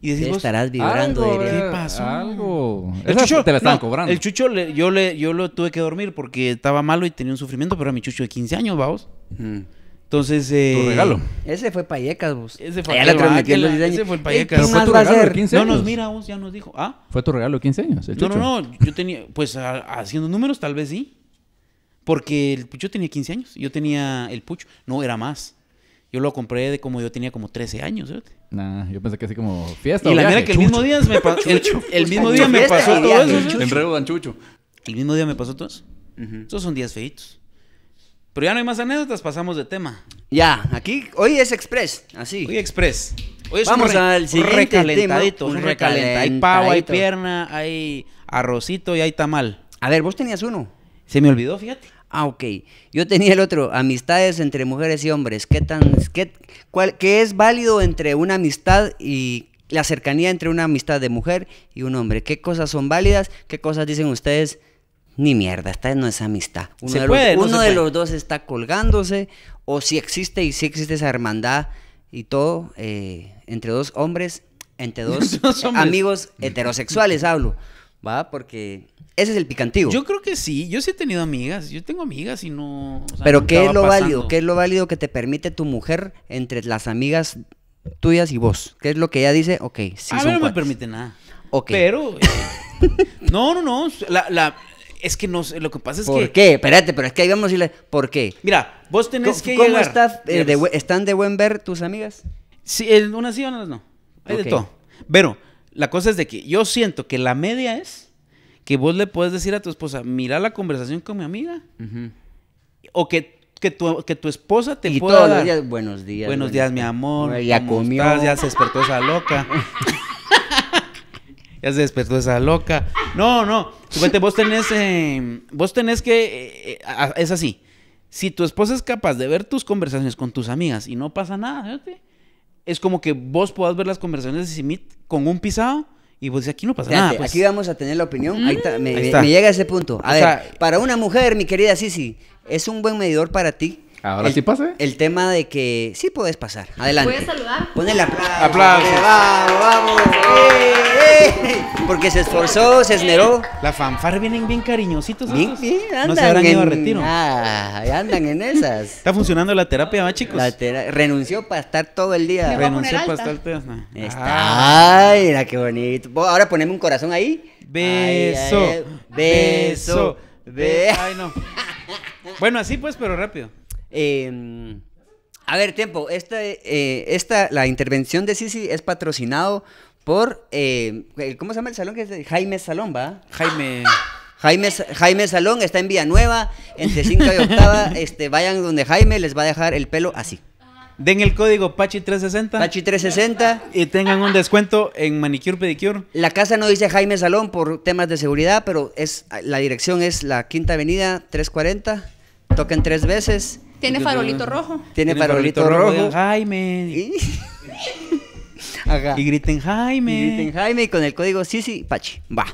Y decís, vos, estarás vibrando, eh, ¿Qué pasó? Algo. El chucho, te la están cobrando. El chucho, yo, le, yo lo tuve que dormir porque estaba malo y tenía un sufrimiento, pero era mi chucho de 15 años, vamos. Mm. Entonces, eh, tu regalo. Ese fue Payecas, vos. Ese fue, Payecas. ese fue el Payecas. Pero fue tu regalo de 15 No nos mira, vos ya nos dijo. ¿Ah? Fue tu regalo de 15 años. no, no, no. Yo tenía, pues haciendo números, tal vez sí. Porque el Pucho tenía 15 años. Yo tenía el Pucho. No, era más. Yo lo compré de como yo tenía como 13 años. Nah, yo pensé que así como fiesta. Y la mira que el mismo día me pasó. el, mismo día me pasó todo eso. Enredo dan Chucho. El mismo día me pasó todo eso. Esos son días feitos. Pero ya no hay más anécdotas, pasamos de tema. Ya, aquí, hoy es Express, así. Hoy Express. Hoy es Vamos un recalentadito, Un recalentadito. Hay pavo, hay pierna, hay arrocito y hay tamal. A ver, vos tenías uno. Se me olvidó, fíjate. Ah, ok. Yo tenía el otro, amistades entre mujeres y hombres. ¿Qué tan, qué es válido entre una amistad y la cercanía entre una amistad de mujer y un hombre? ¿Qué cosas son válidas? ¿Qué cosas dicen ustedes? ni mierda, esta no es amistad. Uno, de, los, uno de, los, dos está colgándose, o si existe y si existe esa hermandad y todo, eh, entre dos hombres, entre dos, amigos heterosexuales hablo, ¿va? Porque ese es el picantivo. Yo creo que sí, yo sí he tenido amigas, yo tengo amigas y no... Pero ¿qué es lo válido? ¿Qué es lo válido que te permite tu mujer entre las amigas tuyas y vos? ¿Qué es lo que ella dice? Ok, sí. no me permite nada. Ok. Pero... Eh, no, no, no. la es que no sé, lo que pasa es que... ¿Por qué? Espérate, pero es que ahí vamos ¿por qué? Mira, vos tenés que ¿Cómo Está, eh, están de buen ver tus amigas? Sí, unas sí, unas no. Hay de todo. Pero la cosa es de que yo siento que la media es que vos le puedes decir a tu esposa, mira la conversación con mi amiga. O que que tu, esposa te y todos Los días, buenos días. Buenos, días, mi amor. Ya comió. Ya se despertó esa loca. ya se despertó esa loca. No, no. Eh, vos tenés, que, eh, eh, es así. Si tu esposa es capaz de ver tus conversaciones con tus amigas y no pasa nada, es como que vos podás ver las conversaciones de Simit con un pisado. Y vos dices, aquí no pasa nada. Aquí pues". vamos a tener la opinión. Ahí me, llega a ese punto. A ver, para una mujer, mi querida Sisi, ¿es un buen medidor para ti Ahora el, sí El tema de que sí puedes pasar. Adelante. ¿Puedes saludar? Ponle el aplauso. Vamos, vamos. Porque se esforzó, se esmeró. La fanfar vienen bien cariñositos. Bien, bien, anda. No se habrán ido a retiro. Ah, andan en esas. Está funcionando la terapia, chicos? La tera... Renunció para estar todo el día. Renunció para estar todo el día. Está. Ah. Ay, mira qué bonito. Ahora poneme un corazón ahí. Beso. beso. Beso. Ay, no. bueno, así pues, pero rápido. Em, a ver, tiempo. Eh, esta, la intervención de Sisi es patrocinado por, em, ¿cómo se llama el salón? es Jaime Salón, ¿va? Jaime... Jaime, Jaime Salón está en Villanueva, entre 5 y 8. Este, vayan donde Jaime les va a dejar el pelo así. Den el código Pachi360. Pachi360. Y tengan un descuento en Manicure Pedicure. La casa no dice Jaime Salón por temas de seguridad, pero es, la dirección es la Quinta Avenida 340. Toquen tres veces. Tiene farolito rojo. Tiene, farolito, rojo. Jaime. Y... griten Jaime. griten Jaime y con el código sí, sí, Pachi. Va.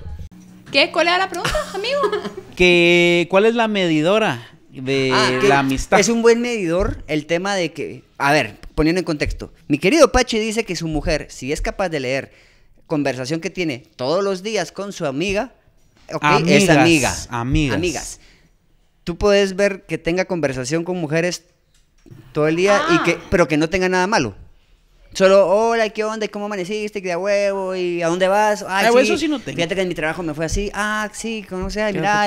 ¿Qué? ¿Cuál era la pregunta, amigo? que, ¿Cuál es la medidora de ah, la amistad? Es un buen medidor el tema de que, a ver, poniendo en contexto, mi querido Pachi dice que su mujer, si es capaz de leer conversación que tiene todos los días con su amiga, amigas, es amiga. Amigas. Amigas tú puedes ver que tenga conversación con mujeres todo el día y que, pero que no tenga nada malo. Solo, hola, ¿qué onda? ¿Cómo amaneciste? ¿Qué de huevo? ¿Y a dónde vas? Ah, claro, sí. eso sí no tengo. Fíjate que en mi trabajo me fue así. Ah, sí, conoce sea? mira,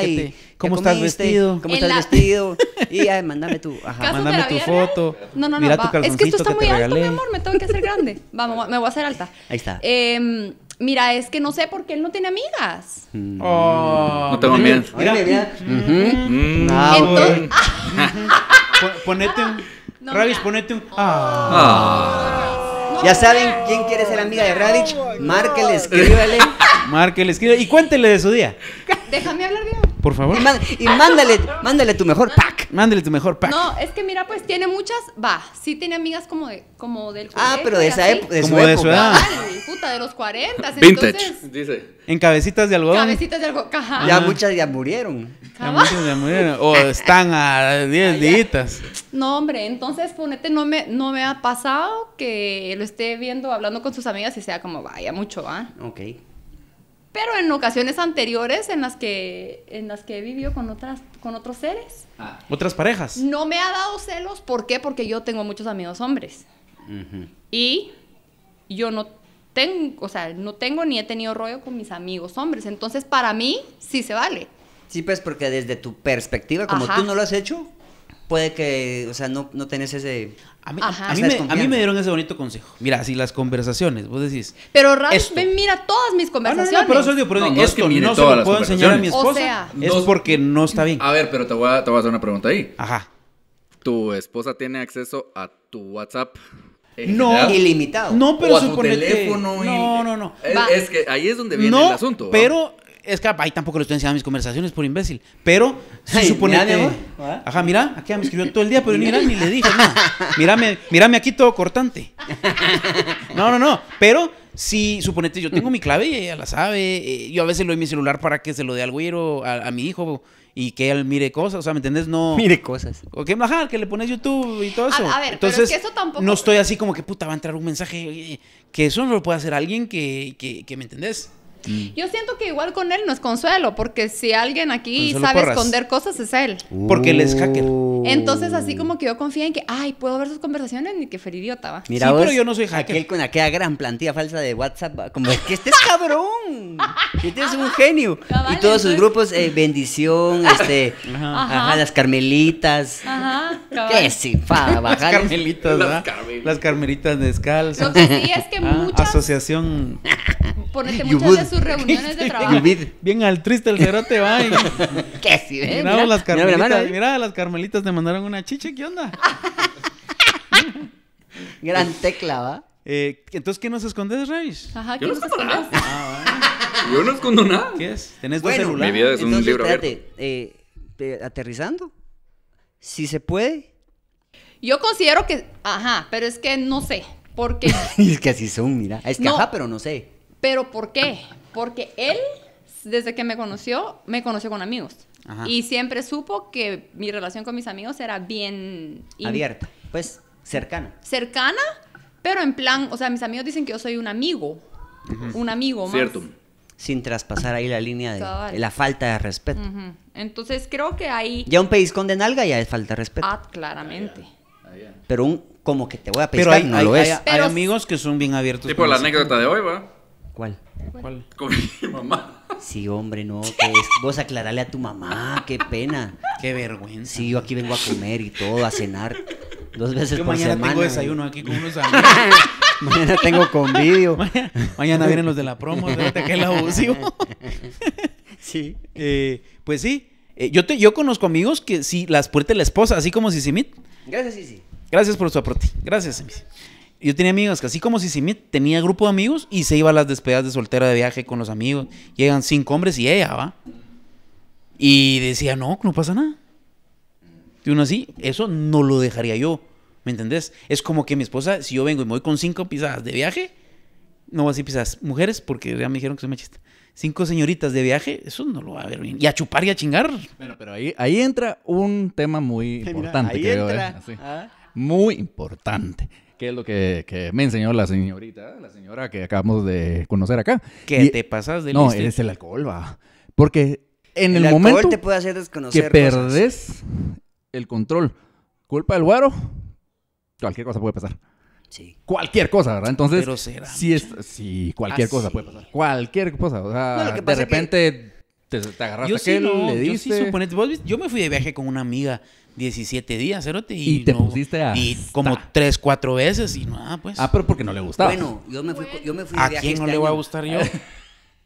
¿Cómo estás vestido? ¿Cómo estás vestido? Y ay, mándame tu, ajá. tu foto. No, no, no. es que esto está muy alto, mi amor. Me tengo que hacer grande. Vamos, me voy a hacer alta. Ahí está. Eh, Mira, es que no sé por qué él no tiene amigas. Mm. Oh, no tengo amigas. Mira, no, mm. ah, Entonces... ponete un. Radich, ponete un. Ah. Ah. ya saben quién quiere ser amiga de Radich. Márquele, escríbele. Márquele, escríbele. Y cuéntele de su día. Déjame hablar bien. Por favor. Y, mándale, mándale tu mejor pack. Mándale tu mejor pack. No, es que mira, pues tiene muchas, va, sí tiene amigas como de, como del Ah, pero de esa época, de su como de su edad. puta, de los 40, Vintage, entonces, dice. En cabecitas de algodón. Cabecitas de algodón, Ajá. Ya muchas ya murieron. Ya muchas ya murieron o están a 10 ah, días. No, hombre, entonces ponete no me no me ha pasado que lo esté viendo hablando con sus amigas y sea como vaya mucho, ¿ah? Ok pero en ocasiones anteriores en las que en las que he vivido con otras con otros seres ah, otras parejas no me ha dado celos por qué porque yo tengo muchos amigos hombres y yo no tengo o sea no tengo ni he tenido rollo con mis amigos hombres entonces para mí sí se vale sí pues porque desde tu perspectiva como tú no lo has hecho puede que, o sea, no, no tenés ese... A mí, a, mí me, dieron ese bonito consejo. Mira, si las conversaciones, vos decís. Pero Ramos mira todas mis conversaciones. no, pero eso digo, pero es que no se lo puedo enseñar a mi esposa. O sea, es porque no está bien. A ver, pero te voy a, te voy a hacer una pregunta ahí. Ajá. ¿Tu esposa tiene acceso a tu WhatsApp? No, ilimitado. No, pero o a teléfono. No, no, no. Es, es, que ahí es donde viene el asunto. Pero es que ahí tampoco le estoy enseñando mis conversaciones por imbécil. Pero si suponete ¿Ah? ajá, mira, aquí me escribió todo el día, pero ni le dije no Mírame, aquí todo cortante. No, no, no. Pero si, suponete, yo tengo mi clave y ella la sabe. Eh, yo a veces le doy mi celular para que se lo dé al a, mi hijo y que él mire cosas, o sea, ¿me entendés? No. Mire cosas. O que que le pones YouTube y todo eso. A, ver, Entonces, No estoy así como que puta, va a entrar un mensaje. Que eso no lo puede hacer alguien que, que, que ¿me entendés? Mm. Yo siento que igual con él no es consuelo, porque si alguien aquí sabe esconder cosas es él. Porque él es hacker. Uh. Entonces, así como que yo confío en que, ay, puedo ver sus conversaciones ni que feridiota va. Mira, sí, pero yo no soy hacker. Aquel con aquella gran plantilla falsa de WhatsApp, como que este es cabrón. este es un genio. y todos sus grupos, eh, bendición, este, ajá. las carmelitas. Ajá, Qué sifada, Las carmelitas, las, las carmelitas descalzas. sí es que ah, muchas. Asociación. Ponete muchas sus reuniones de trabajo. Bien, al triste el cerote va. ¿Qué sí? Eh, mira, las carmelitas. Mira, las carmelitas te mandaron una chiche, ¿qué onda? Gran tecla, ¿va? Eh, entonces, ¿qué nos escondes, Revis? Ajá, ¿qué Yo no escondo nada. Ah, Yo no escondo nada. ¿Qué es? ¿Tenés dos celulares? Mi vida es un libro espérate, eh, aterrizando. Si se puede. Yo considero que, ajá, pero es que no sé, porque... es que así son, mira. Es que ajá, pero no sé. ¿Pero por qué? Porque él, desde que me conoció, me conoció con amigos. Y siempre supo que mi relación con mis amigos era bien... Abierta, pues cercana. Cercana, pero en plan, o sea, mis amigos dicen que yo soy un amigo. Un amigo más. Cierto. Sin traspasar ahí la línea de la falta de respeto. Entonces creo que ahí... Ya un pediscón de nalga ya es falta de respeto. Ah, claramente. Ah, pero un como que te voy a pescar, pero hay, no lo es. hay amigos que son bien abiertos. Tipo la anécdota de hoy, ¿va? ¿Cuál? ¿Cuál? Con mi mamá. Sí, hombre, no. vos aclarale a tu mamá, qué pena. Qué vergüenza. Sí, yo aquí vengo a comer y todo, a cenar. Dos veces yo por mañana tengo desayuno aquí con unos amigos. mañana tengo convidio. Mañana, vienen los de la promo, fíjate que la abusivo. sí. Eh, pues sí. Eh, yo, te, yo conozco amigos que sí, las puertas la esposa, así como Sisimit. Gracias, Sisi. Gracias por su aporte. Gracias, Sisi yo tenía amigos que así como si tenía grupo de amigos y se iba a las despedidas de soltera de viaje con los amigos. Llegan cinco hombres y ella va. Y decía, no, no pasa nada. Y uno así, eso no lo dejaría yo. ¿Me entendés? Es como que mi esposa, si yo vengo y me voy con cinco pisadas de viaje, no voy a decir pisadas, mujeres, porque ya me dijeron que soy machista. Cinco señoritas de viaje, eso no lo va a ver bien. Y a chupar y a chingar. Bueno, pero ahí, entra un tema muy importante, ¿eh? Muy importante que es lo que, me enseñó la señorita, la señora que acabamos de conocer acá. Que te pasas de No, eres es el alcohol, va. Porque en el, momento te puede hacer que perdés el control, culpa del guaro, cualquier cosa puede pasar. Sí. Cualquier cosa, ¿verdad? Entonces, Pero si si cualquier cosa puede pasar. Cualquier cosa, o sea, de repente te, te, agarraste yo le diste... sí, suponete, yo me fui de viaje con una amiga 17 días, cerote. Y, te pusiste a. Y como 3, 4 veces y nada, ah, pues. Ah, pero porque no le gustaba. Bueno, yo me fui, yo me fui de viaje. ¿A quién no este le voy a gustar yo?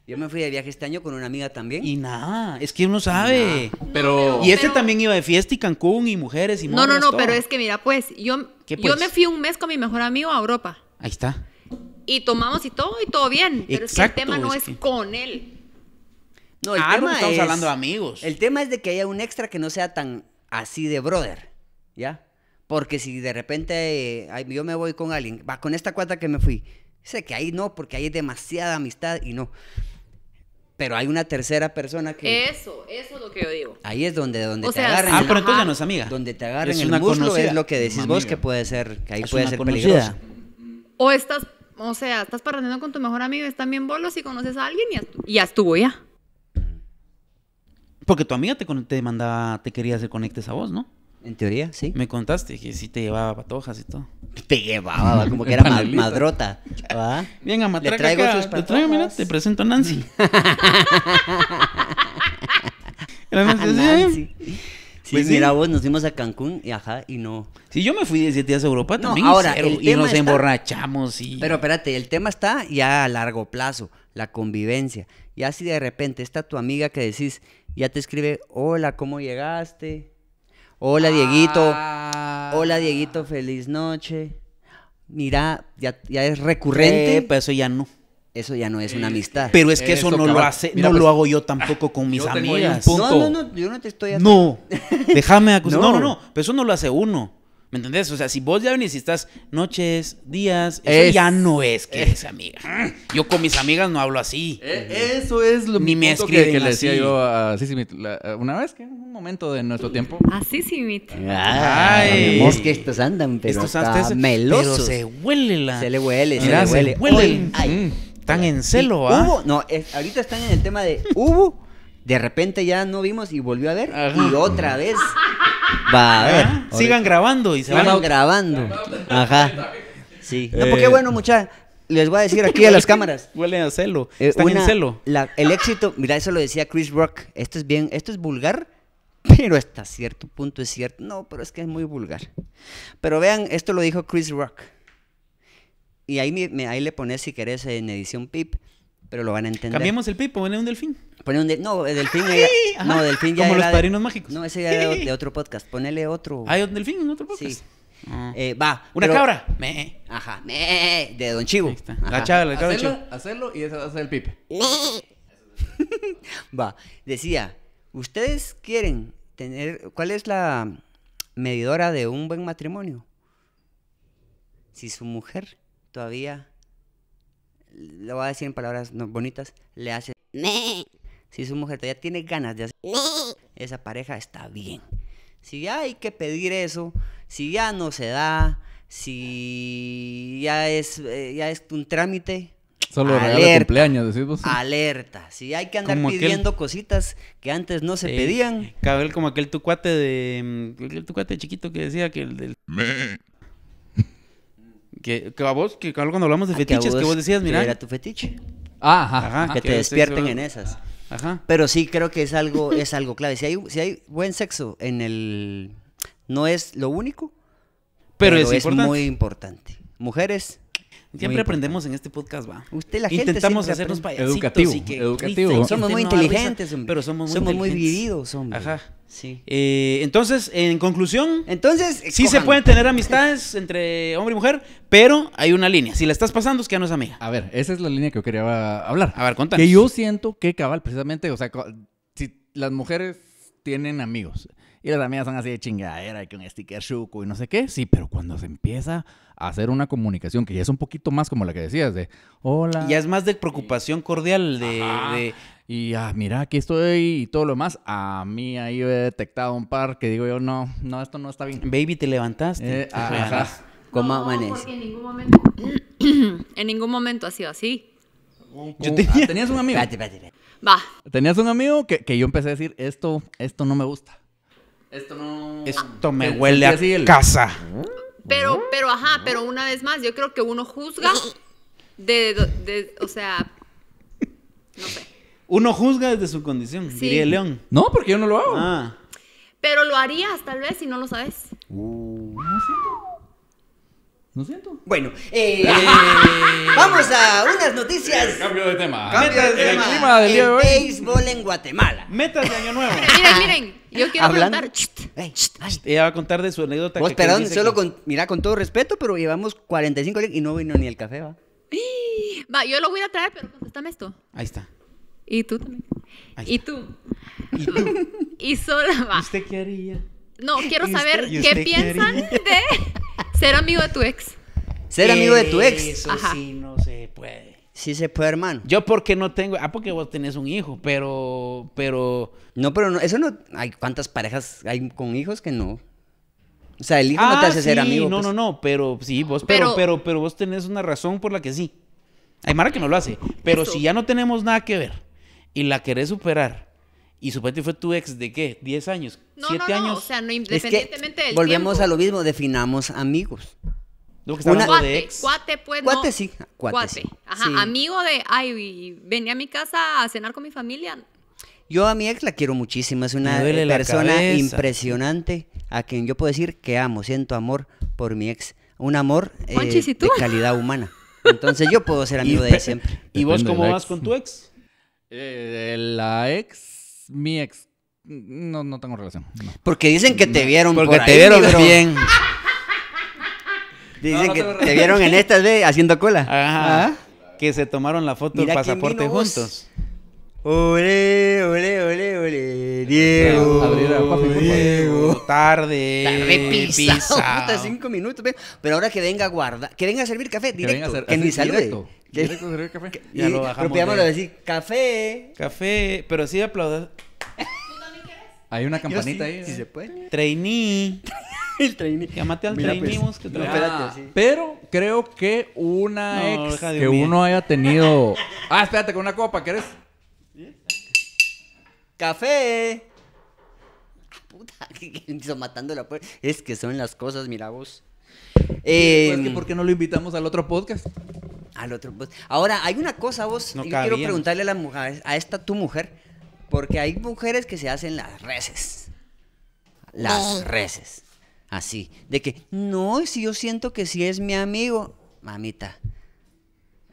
Yo me fui de viaje este año con una amiga también. Y nada, es que uno sabe. pero. Y este también iba de fiesta y Cancún y mujeres y No, no, no, pero es que mira, pues yo, yo pues? me fui un mes con mi mejor amigo a Europa. Ahí está. Y tomamos y todo y todo bien. Pero es que el tema no es, con él. No, el ah, tema no estamos hablando de amigos. El tema es de que haya un extra que no sea tan así de brother, ¿ya? Porque si de repente yo me voy con alguien, va con esta cuata que me fui, sé que ahí no, porque ahí es demasiada amistad y no. Pero hay una tercera persona que... Eso, eso es lo que yo digo. Ahí es donde, donde te agarren. Ah, pero entonces no es amiga. Donde te agarren el muslo es lo que decís vos que puede ser, que ahí puede ser peligroso. O estás, o sea, estás parrandando con tu mejor amigo, están bien bolos y conoces a alguien y ya estuvo ya. Porque tu amiga te, te mandaba, te quería hacer conectes a vos, ¿no? En teoría, sí. Me contaste que sí te llevaba patojas y todo. Te llevaba, como que era madrota. ¿va? Bien, a Le traigo acá. sus traigo, mira, te presento a Nancy. Nancy. Nancy. Sí, pues mira, vos nos fuimos a Cancún y ajá, y no. Sí, yo me fui 17 días a Europa también. Ahora, y nos emborrachamos y. Pero espérate, el tema está ya a largo plazo, la convivencia. Y así de repente está tu amiga que decís, ya te escribe, hola, ¿cómo llegaste? Hola, Dieguito. Ah. Hola, Dieguito, feliz noche. Mira, ya, ya es recurrente. Eh, pero eso ya no. Eso ya no es una eh, amistad. Pero es que eh, eso, no lo hace, no pues, lo hago yo tampoco con mis amigas. No, no, no, yo no te estoy haciendo. No, déjame acusar. no, no, no, pero eso no lo hace uno. ¿Me entendés? O sea, si vos ya venís y estás noches, días, eso ya no es que eres amiga. Yo con mis amigas no hablo así. Eh, eso es lo Ni me que, le decía yo a Sisimit eh, una vez, que en un momento de nuestro tiempo. A Sisimit. Ay. Vos que estos andan, pero estos meloso Pero se huele la... Se le huele, Mira, se le huele. huelen. Ay. Mm. Están en celo, ¿ah? No, ahorita están en el tema de hubo de repente ya no vimos y volvió a ver y otra vez va a ver. Sigan grabando y se van. grabando. Ajá. Sí. Eh, no, porque bueno, muchachos, les voy a decir aquí a las cámaras. Huelen a celo. Eh, Están en celo. el éxito, mira, eso lo decía Chris Rock. Esto es bien, esto es vulgar, pero hasta cierto punto es cierto. No, pero es que es muy vulgar. Pero vean, esto lo dijo Chris Rock. Y ahí, me, ahí le pones, si querés, en edición PIP, pero lo van a entender. Cambiamos el Pipe, ponle un delfín. Ponle un delfín, No, delfín. No, delfín ya Como los padrinos mágicos. No, ese ya era de otro podcast. Ponele otro. Hay ah, un delfín en otro podcast. Sí. Ah. Eh, va. Una cabra. Me. Ajá. Me. De Don Chivo. La chava, la cabra. Hacerlo, Chivo. hacerlo y ese va a ser el pipe. va. Decía, ¿ustedes quieren tener. ¿Cuál es la medidora de un buen matrimonio? Si su mujer todavía lo voy a decir en palabras bonitas, le hace... Si su mujer todavía tiene ganas de hacer... Esa pareja está bien. Si ya hay que pedir eso, si ya no se da, si ya es, eh, ya es un trámite... Solo alerta, cumpleaños, decís Alerta. Si hay que andar pidiendo cositas que antes no se pedían. Cabel como aquel tu cuate de... Mm, aquel tu cuate chiquito que decía que el del... Que, a vos, que algo cuando hablamos de ah, fetiches, que, vos, decías, mira. Era tu fetiche. Ah, ajá, que te despierten en esas. Ajá. Pero sí creo que es algo, es algo clave. Si hay, si hay buen sexo en el. No es lo único, pero, es, muy importante. Mujeres, Siempre aprendemos en este podcast, va. Usted, la gente Intentamos hacernos payasitos educativo, educativo. somos muy inteligentes, pues, pero somos muy, somos muy vividos, hombre. Ajá. Sí. Eh, entonces, en conclusión, entonces sí se pueden tener amistades entre hombre y mujer, pero hay una línea. Si la estás pasando es que ya no es amiga. A ver, esa es la línea que yo quería hablar. A ver, contanos. Que yo siento que cabal precisamente, o sea, si las mujeres tienen amigos, y las amigas son así de chingadera que un sticker chuco y no sé qué. Sí, pero cuando se empieza a hacer una comunicación que ya es un poquito más como la que decías, de hola. Ya es más de preocupación cordial, de, Y ah, mira, aquí estoy y todo lo demás. A mí ahí he detectado un par que digo yo, no, no, esto no está bien. Baby, te levantaste. Eh, ajá. ¿Cómo en ningún momento. en ha sido así. Ah, tenías un amigo. Va. Tenías un amigo que, que, yo empecé a decir, esto, esto no me gusta esto no. Esto me huele a casa. Pero, pero, ajá, pero una vez más, yo creo que uno juzga de, de, o sea, no sé. Uno juzga desde su condición, sí. diría León. No, porque yo no lo hago. Ah. Pero lo harías tal vez si no lo sabes. Uh. no siento. No siento. Bueno, eh, vamos a unas noticias. cambio de tema. Cambio de tema. El clima del día de hoy. Béisbol en Guatemala. Metas de año nuevo. miren, miren. Yo quiero Hablando... contar. Ella va a contar de su anécdota. Pues, perdón, solo con. Mira, con todo respeto, pero llevamos 45 y no vino ni el café, va. Va, yo lo voy a traer, pero contéstame esto. Ahí está. Y tú también. Y tú. Y tú. y sola va. ¿Usted qué haría? No, quiero saber qué piensan de ser amigo de tu ex. Ser amigo de tu ex. Eso no se puede. Sí se puede, hermano. Yo porque no tengo, ah, porque vos tenés un hijo, pero, pero... No, pero no, eso no, hay cuántas parejas hay con hijos que no. O sea, el hijo no te ah, hace ser amigo. No, pues. no, no, pero sí, vos, pero, pero, vos tenés una razón por la que sí. Hay Mara que no lo hace, pero si ya no tenemos nada que ver y la querés superar y supuestamente fue tu ex de qué, 10 años, 7 no, no, años. No, o sea, no, independientemente es que Volvemos a lo mismo, definamos amigos cuate, Cuate, sí. Cuate, Ajá, amigo de, ay, venía a mi casa a cenar con mi familia. Yo a mi ex la quiero muchísimo, es una eh, persona impresionante a quien yo puedo decir que amo, siento amor por mi ex. Un amor eh, de calidad humana. Entonces yo puedo ser amigo de ella siempre. ¿Y vos cómo vas con tu ex? Eh, la ex, mi ex. No, tengo relación. Porque dicen que te vieron Porque te vieron bien. Dicen que te vieron en estas de haciendo cola. Ajá. Ah. Que se tomaron la foto del pasaporte juntos. Ole, ole, ole, ole. Diego. Diego. Tarde. Tarde pisado. Puta, cinco minutos. Pero ahora que venga a guardar. Que venga a servir café directo. Que, mi salud. Directo. directo a servir café. ya lo bajamos. Pero de... decir café. Café. Pero sí aplaudas. ¿Tú también quieres? Hay una campanita ahí. Si ¿eh? se puede. Trainee. el al pues, Pero creo que una ex que uno haya tenido. Ah, espérate, con una copa, ¿quieres? ¡Café! Puta, que hizo matando la Es que son las cosas, mira vos. Pues, em, ¿Por qué no lo invitamos al otro podcast? Al otro, podcast Ahora, hay una cosa, vos. yo quiero preguntarle a la mujer, a esta tu mujer, porque hay mujeres que se hacen las reces. Las mm. reces. Así, de que, no, si yo siento que sí es mi amigo, mamita,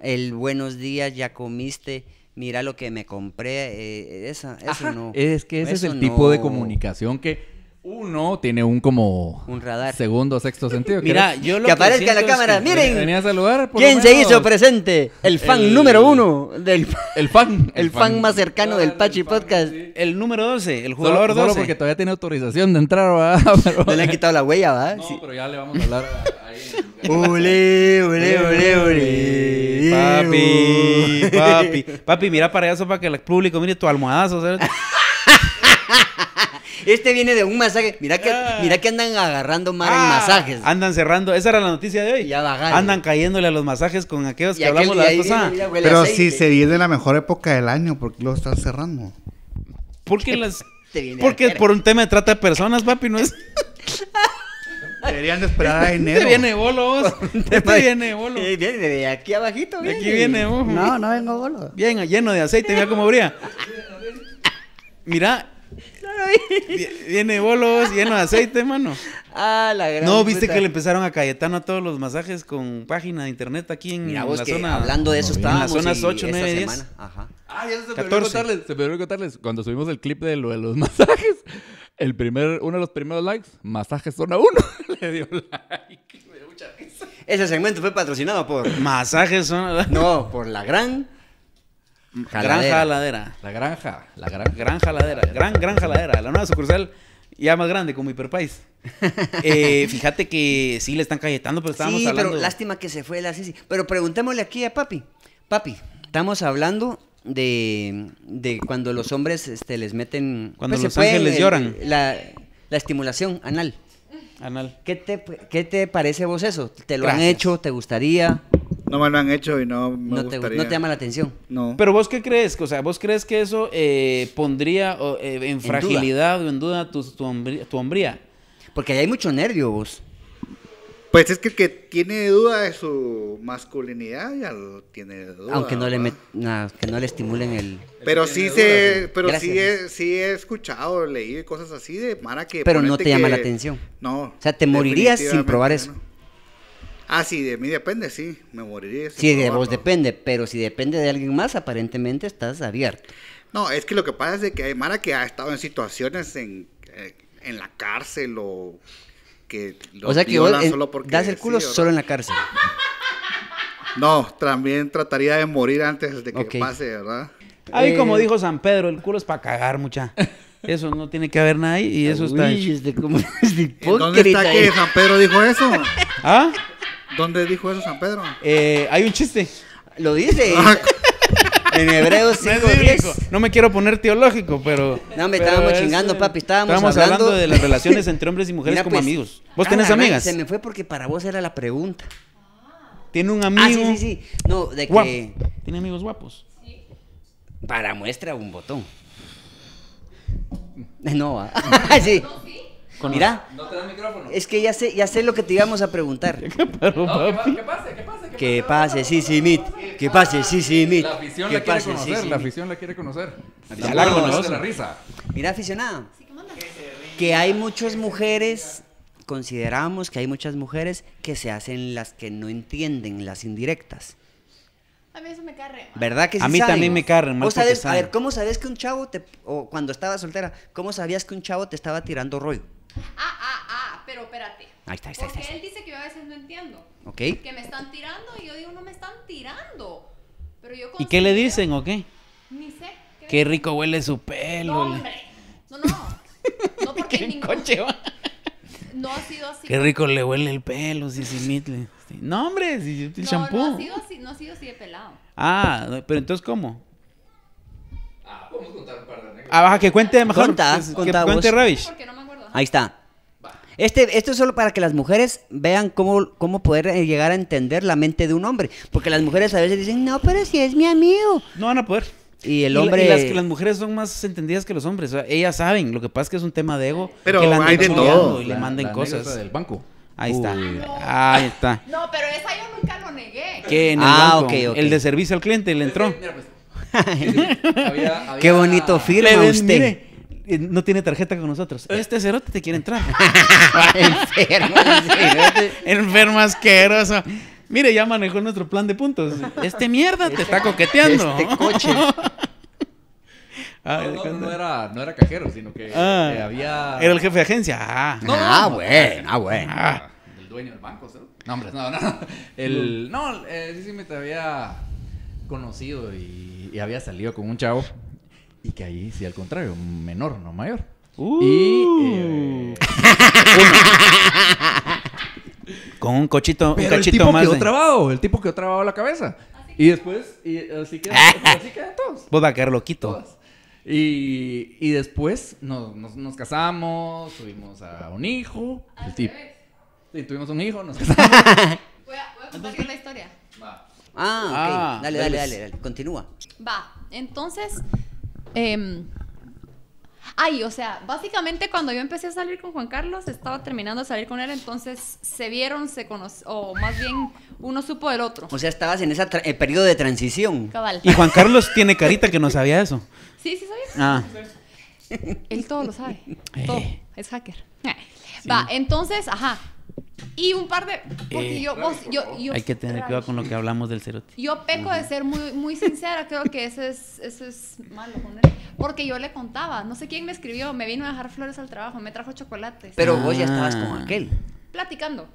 el buenos días, ya comiste, mira lo que me compré, eh, esa, eso no. Es que ese es el tipo de comunicación que uno tiene un como un radar segundo sexto sentido mira yo lo que, que aparezca en la cámara miren quién se hizo presente el fan número uno del el fan el, fan, más cercano del ah, Pachi Podcast el número 12 el jugador solo, 12 solo porque todavía tiene autorización de entrar va no le han quitado la huella va no sí. pero ya le vamos a hablar ahí ule ule ule ule papi papi papi mira para allá para que el público mire tu almohadazo ¿sabes? Este viene de un masaje. Mira que, ah. mira que andan agarrando mal en ah. masajes. Andan cerrando. Esa era la noticia de hoy. Ya bajaron. Andan cayéndole a los masajes con aquellos que hablamos la vez Pero sí se viene la mejor época del año, ¿por qué lo están cerrando? Porque las. Porque por un tema de trata de personas, papi, no es. Deberían de esperar a enero. Este viene bolos, vos. Este viene bolos, eh, viene de aquí abajito, De aquí viene, No, no vengo bolos, Bien, lleno de aceite, mira cómo brilla. Mira, Viene bolos, lleno de aceite, mano. Ah, la gran No, viste que le empezaron a Cayetano a todos los masajes con página de internet aquí en, Mira, la zona. Hablando de eso, estábamos. En las zonas 8, 9, 10. Ajá. Ah, ya se perdió contarles. Se me contarles. Cuando subimos el clip de lo de los masajes, el primer, uno de los primeros likes, Masaje zona 1, le dio like. Me dio mucha Ese segmento fue patrocinado por. Masajes zona. No, por la gran. Jaladera. Gran jaladera. La granja. La gran, gran jaladera. Gran, gran jaladera. La nueva sucursal ya más grande como Hiper eh, fíjate que sí le están cayetando, pero estábamos sí, Pero lástima que se fue la Sisi. Pero preguntémosle aquí a papi. Papi, estamos hablando de, cuando los hombres este, les meten. Cuando pues, los ángeles les lloran. La, estimulación anal. Anal. ¿Qué te, ¿Qué te parece vos eso? ¿Te lo han hecho? ¿Te gustaría? No me lo han hecho y no me no Te, no te llama la atención. No. Pero vos qué crees, o sea, vos crees que eso eh, pondría eh, en, fragilidad o en duda tu, hombría, Porque ahí hay mucho nervio vos. Pues es que el que tiene duda de su masculinidad ya lo tiene duda. Aunque no, le, le estimulen el... Pero sí se, pero sí he, sí he escuchado, leído cosas así de manera que... Pero no te llama la atención. No. O sea, te morirías sin probar eso. Ah, sí, de mí depende, sí, me moriría. Sí, de vos depende, pero si depende de alguien más, aparentemente estás abierto. No, es que lo que pasa es que hay Mara que ha estado en situaciones en, eh, la cárcel o que lo o sea que solo das el culo solo en la cárcel. No, también trataría de morir antes de que pase, ¿verdad? Ahí eh. como dijo San Pedro, el culo es para cagar, mucha. Eso no tiene que haber nadie y eso está. Este, ¿Dónde está que eh. San Pedro dijo eso? ¿Ah? ¿Dónde dijo eso San Pedro? Eh, hay un chiste. Lo dice. Ah, en Hebreo 5.10. No me quiero poner teológico, pero. No, me estábamos chingando, eh, papi. Estábamos, hablando... de las relaciones entre hombres y mujeres como pues, amigos. ¿Vos ah, tenés amigas? Se me fue porque para vos era la pregunta. Tiene un ah, amigo. sí, sí, sí. No, de que. Tiene amigos guapos. Sí. Para muestra un botón. No, ah. sí. Mira. No te micrófono. Es que ya sé, ya sé lo que te íbamos a preguntar. que, pase, que pase. Que pase, sí, sí, Mit. Que pase, sí, sí, Mit. La afición la quiere conocer, la afición la quiere conocer. la Mira, aficionada. Que hay muchas mujeres consideramos que hay muchas mujeres que se hacen las que no entienden las indirectas. A mí eso me carre. ¿Verdad que sí A mí también me carre. Mal a ver, ¿cómo sabes que un chavo te... o cuando estaba soltera, cómo sabías que un chavo te estaba tirando rollo? Ah, ah, ah, pero espérate. Ahí está, ahí está. Porque él dice que yo a veces no entiendo. Ok. Que me están tirando y yo digo, no me están tirando. Pero yo ¿Y qué le dicen o qué? Ni sé. Qué, rico huele su pelo. No, hombre. No, no. No porque ¿Qué ningún... coche va? No ha sido así. Qué rico le huele el pelo, sí, sí, No, hombre, si el no, shampoo. No ha sido así, no ha sido así de pelado. Ah, pero entonces ¿cómo? Ah, podemos contar un par de anécdotas. Ah, baja que cuente mejor. Conta, que, cuente Ravish. Porque no me Ahí está. Este, esto es solo para que las mujeres vean cómo, cómo poder eh, llegar a entender la mente de un hombre. Porque las mujeres a veces dicen, no, pero si es mi amigo. No van a poder. Y el hombre. las, mujeres son más entendidas que los hombres. ellas saben. Lo que pasa es que es un tema de ego. Pero que la le manden cosas. Ahí está. Ahí está. No, pero esa yo nunca lo negué. ¿Qué? el ah, El de servicio al cliente, le entró. Qué bonito firma usted. Eh, no tiene tarjeta con nosotros. Este cerote te quiere entrar. enfermo, enfermo asqueroso. Mire, ya manejó nuestro plan de puntos. Este mierda te está coqueteando. Este coche. Ah, no, era, no, era, cajero, sino que, eh, ah, había. Era el jefe de agencia. Ah, ah bueno, ah, bueno. el dueño del banco, ¿sabes? No, hombre, no, no. El, no, eh, sí, sí me te había conocido y había salido con un chavo. Y que ahí, sí, al contrario, menor, no mayor. Uh. Y. Eh, con un cochito, Pero un el tipo más. Quedó trabado, el tipo quedó trabado la cabeza. Y después, y así quedan, ah. así todos. Vos va a quedar loquito. Y, y después nos, nos, casamos, tuvimos a un hijo. El tipo. Sí, tuvimos un hijo, nos casamos. voy, a, compartir la historia. Va. Ah, ok. Ah, dale, pues. dale, dale, Continúa. Va. Entonces, Em, ay, o sea, básicamente cuando yo empecé a salir con Juan Carlos, estaba terminando de salir con él, entonces se vieron, se conocieron, o más bien uno supo del otro. O sea, estabas en ese eh, periodo de transición. Y Juan Carlos tiene carita que no sabía eso. Sí, sí sabía. Ah. Él todo lo sabe. Eh. Todo. Es hacker. Va, entonces, ajá, y un par de. Eh, Hay que tener cuidado con lo que hablamos del cerote. Yo peco de ser muy, muy sincera, creo que eso es, eso es malo Porque yo le contaba, no sé quién me escribió, me vino a dejar flores al trabajo, me trajo chocolates. Pero vos ya estabas con ah. aquel. Platicando.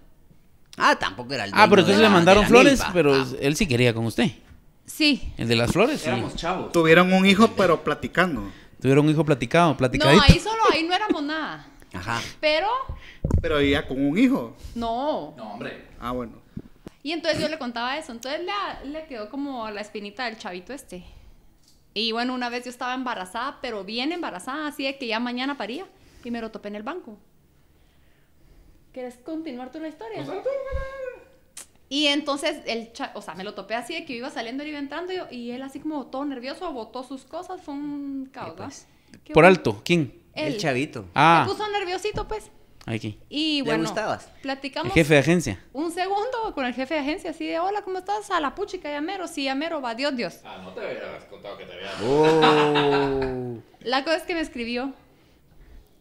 Ah, tampoco era el Ah, pero entonces le mandaron flores, pero ah. él sí quería con usted. Sí. El de las flores. Éramos chavos. Tuvieron un hijo, pero platicando. Tuvieron un hijo platicado, platicadito. No, ahí solo, ahí no éramos nada. Ajá. Pero pero ella con un hijo. No. No, hombre. Ah, bueno. Y entonces yo le contaba eso. Entonces le, le quedó como la espinita del chavito este. Y bueno, una vez yo estaba embarazada, pero bien embarazada, así de que ya mañana paría. Y me lo topé en el banco. ¿Quieres continuar tú la historia? Y entonces, el o sea, me lo topé así de que iba saliendo, Y iba entrando y él así como todo nervioso, botó sus cosas, fue un caos. Pues. Por alto, ¿quién? El chavito. Ah. puso nerviosito, pues. Aquí. Y bueno, platicamos. jefe de agencia. Un segundo con el jefe de agencia, así de, hola, ¿cómo estás? A la puchica, Yamero. sí, amero va, Dios, Dios. Ah, no te había contado que te había... Oh. la cosa es que me escribió.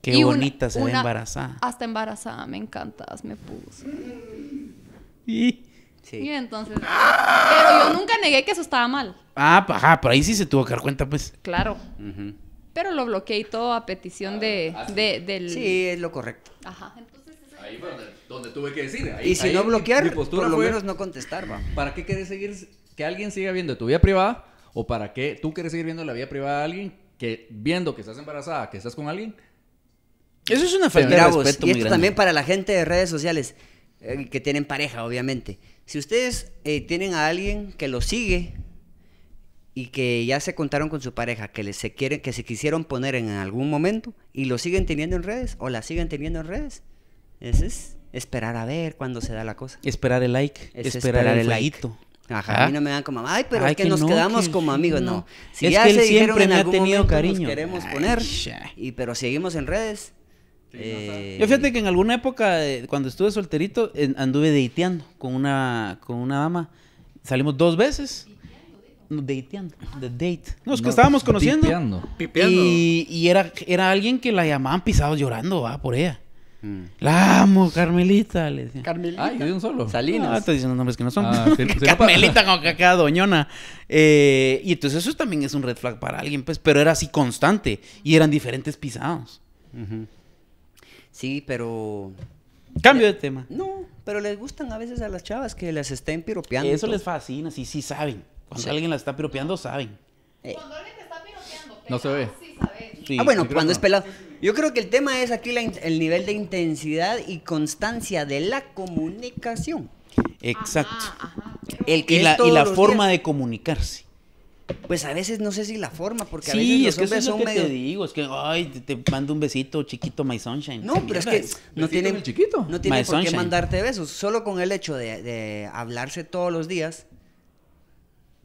Qué bonita se ve embarazada. Hasta embarazada, me encantas, me puso. Y... entonces. Pero yo nunca negué que eso estaba mal. Ah, ajá, por ahí sí se tuvo que dar cuenta, pues. Claro pero lo bloqueé y todo a petición ah, ah, de, del... Sí, es lo correcto. Ajá. ahí donde, donde, tuve que decir. y si no bloquear, por lo menos no contestar, va. ¿Para qué quieres seguir que alguien siga viendo tu vida privada? ¿O para qué tú quieres seguir viendo la vida privada de alguien que viendo que estás embarazada, que estás con alguien? Eso es una falta de respeto y esto también para la gente de redes sociales eh, que tienen pareja, obviamente. Si ustedes eh, tienen a alguien que lo sigue y que ya se contaron con su pareja, que se quieren, que se quisieron poner en algún momento y lo siguen teniendo en redes o la siguen teniendo en redes. Ese es esperar a ver cuando se da la cosa. Esperar el like, esperar, el, like. Ajá, ¿Ah? a mí no me dan como, ay, pero es que, nos quedamos como amigos, no. Si es ya que él se siempre me ha tenido cariño. queremos poner, y, pero seguimos en redes. Eh, yo fíjate que en alguna época, eh, cuando estuve solterito, anduve dateando con una, con una dama. Salimos dos veces dateando, de date. que estábamos conociendo. Y, era, era alguien que la llamaban pisado llorando, va, por ella. Mm. La amo, Carmelita, le Carmelita. Ay, ah, un solo. Salinas. Ah, estoy diciendo nombres que no son. Ah, pues Carmelita como que acá doñona. Eh, y entonces eso también es un red flag para alguien, pues, pero era así constante y eran diferentes pisados. Sí, pero... Cambio de tema. No, pero les gustan a veces a las chavas que las estén piropeando. Eso les fascina, sí, sí saben. Cuando alguien la está piropeando, saben. Eh. Cuando alguien te está piropeando, no se ve. Sí, saben. ah, bueno, cuando es pelado. Yo creo que el tema es aquí el nivel de intensidad y constancia de la comunicación. Exacto. El y la, forma de comunicarse. Pues a veces no sé si la forma, porque a veces los es que es medio... digo, es que ay, te, mando un besito chiquito my sunshine. No, pero es que no tiene No tiene por qué mandarte besos, solo con el hecho de, de hablarse todos los días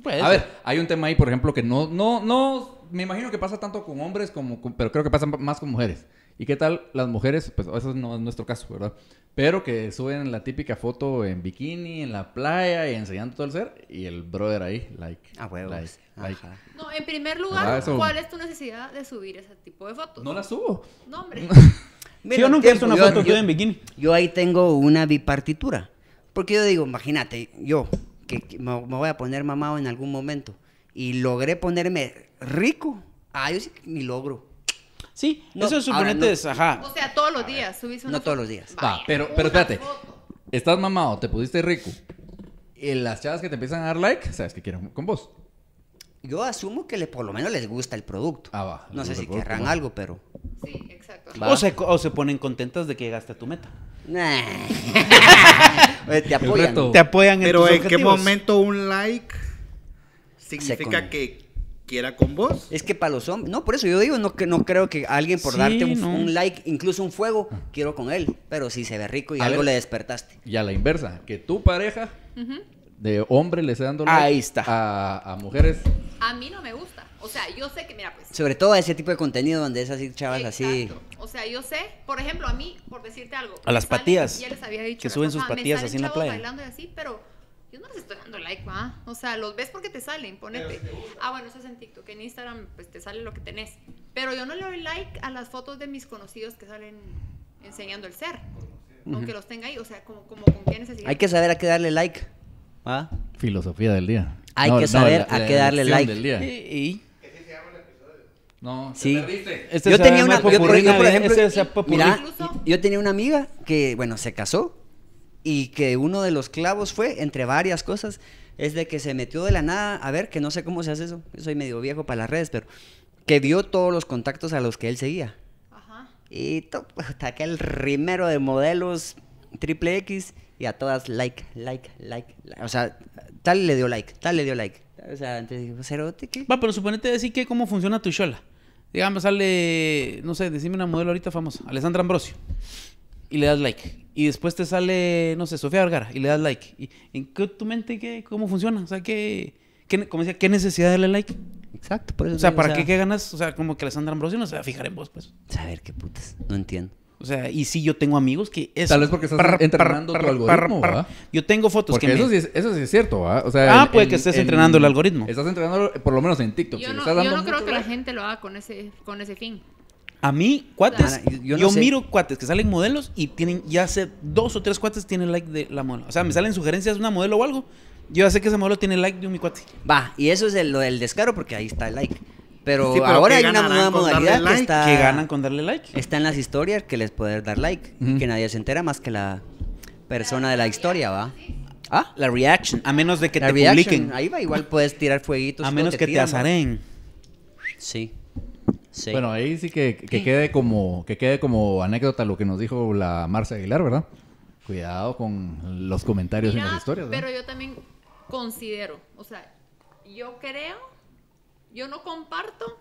pues, a ver, hay un tema ahí, por ejemplo, que no, no, no, me imagino que pasa tanto con hombres como, pero creo que pasa más con mujeres. ¿Y qué tal las mujeres? Pues eso no es nuestro caso, ¿verdad? Pero que suben la típica foto en bikini, en la playa y enseñando todo el ser y el brother ahí, like. Ah, huevos. No, en primer ah, lugar, ¿cuál es tu necesidad de subir ese tipo de fotos? No la subo. No, hombre. yo nunca he visto una foto en bikini. Yo ahí tengo una bipartitura. Porque yo digo, imagínate, yo, que, me, voy a poner mamado en algún momento. Y logré ponerme rico. Ah, yo sí que logro. Sí, eso es suponente, ajá. O sea, todos los días No todos los días. Va, pero, pero espérate. Estás mamado, te pudiste rico. Y las chavas que te empiezan a dar like, sabes que quieren con vos. Yo asumo que le, por lo menos les gusta el producto. Ah, no sé si querrán algo, pero... Sí, exacto. O se, o se ponen contentas de que llegaste a tu meta. te apoyan. en Pero ¿en qué momento un like significa que quiera con vos? Es que para los hombres. No, por eso yo digo, no, que, no creo que alguien por darte un, like, incluso un fuego, quiero con él. Pero si se ve rico y algo le despertaste. Y a la inversa, que tu pareja de hombre le esté dando like a mujeres. A mí no me gusta. O sea, yo sé que, mira, pues. Sobre todo ese tipo de contenido donde es así, chavas, así. O sea, yo sé, por ejemplo, a mí, por decirte algo. A las patías. Ya les había dicho. Que suben sus ah, patías así en la playa. bailando y así, pero yo no les estoy dando like, ¿va? O sea, los ves porque te salen, ponete. ah, bueno, eso es en TikTok, en Instagram, pues te sale lo que tenés. Pero yo no le doy like a las fotos de mis conocidos que salen enseñando el ser. Aunque los tenga ahí, o sea, como, con quiénes Hay que saber a qué darle like. ¿Ah? Filosofía del día. Hay que saber a qué darle like. Y, y, no, sí. Este yo tenía una, yo, por ejemplo, este yo tenía una amiga que, bueno, se casó y que uno de los clavos fue, entre varias cosas, es de que se metió de la nada, a ver, que no sé cómo se hace eso, soy medio viejo para las redes, pero que vio todos los contactos a los que él seguía. Ajá. Y todo, hasta aquel rimero de modelos triple X y a todas like, like, like, like, O sea, tal le dio like, tal le dio like. O sea, entonces pues, te ¿qué? Va, pero suponete decir que cómo funciona tu shola Digamos, sale, no sé, decime una modelo ahorita famosa, Alessandra Ambrosio, y le das like. Y después te sale, no sé, Sofía Vergara, y le das like. ¿Y ¿En qué tu mente, qué, cómo funciona? O sea, ¿qué, como decía, ¿qué necesidad de darle like? Exacto, por eso. O sea, ¿para qué, qué ganas? O sea, como que Alessandra Ambrosio no se va a fijar en vos, pues. A ver, qué putas, no entiendo. O sea, y si yo tengo amigos que es... Tal vez porque estás entrenando el algoritmo, Yo tengo fotos que eso, sí es, cierto, O sea, ah, puede que estés entrenando el algoritmo. Estás entrenando, por lo menos en TikTok. Yo no, creo que la gente lo haga con ese, con ese fin. A mí, cuates, ah, yo, miro cuates que salen modelos y tienen, ya hace dos o tres cuates tienen like de la modelo. O sea, me mm. salen sugerencias de una modelo o algo. Yo ya sé que esa modelo tiene like de un mi cuate. Va, y eso es el, lo del descaro porque ahí está el like. Pero, ahora hay una nueva modalidad que está... Que ganan con darle like. Está en las historias que les puedes dar like. Que nadie se entera más que la persona de la historia, ¿va? Ah, la reaction. A menos de que te publiquen. Ahí va, igual puedes tirar fueguitos. A menos que te azaren. Sí. Bueno, ahí sí que, quede como, que quede como anécdota lo que nos dijo la Marcia Aguilar, ¿verdad? Cuidado con los comentarios en las historias. Pero yo también considero, o sea, yo creo yo no comparto,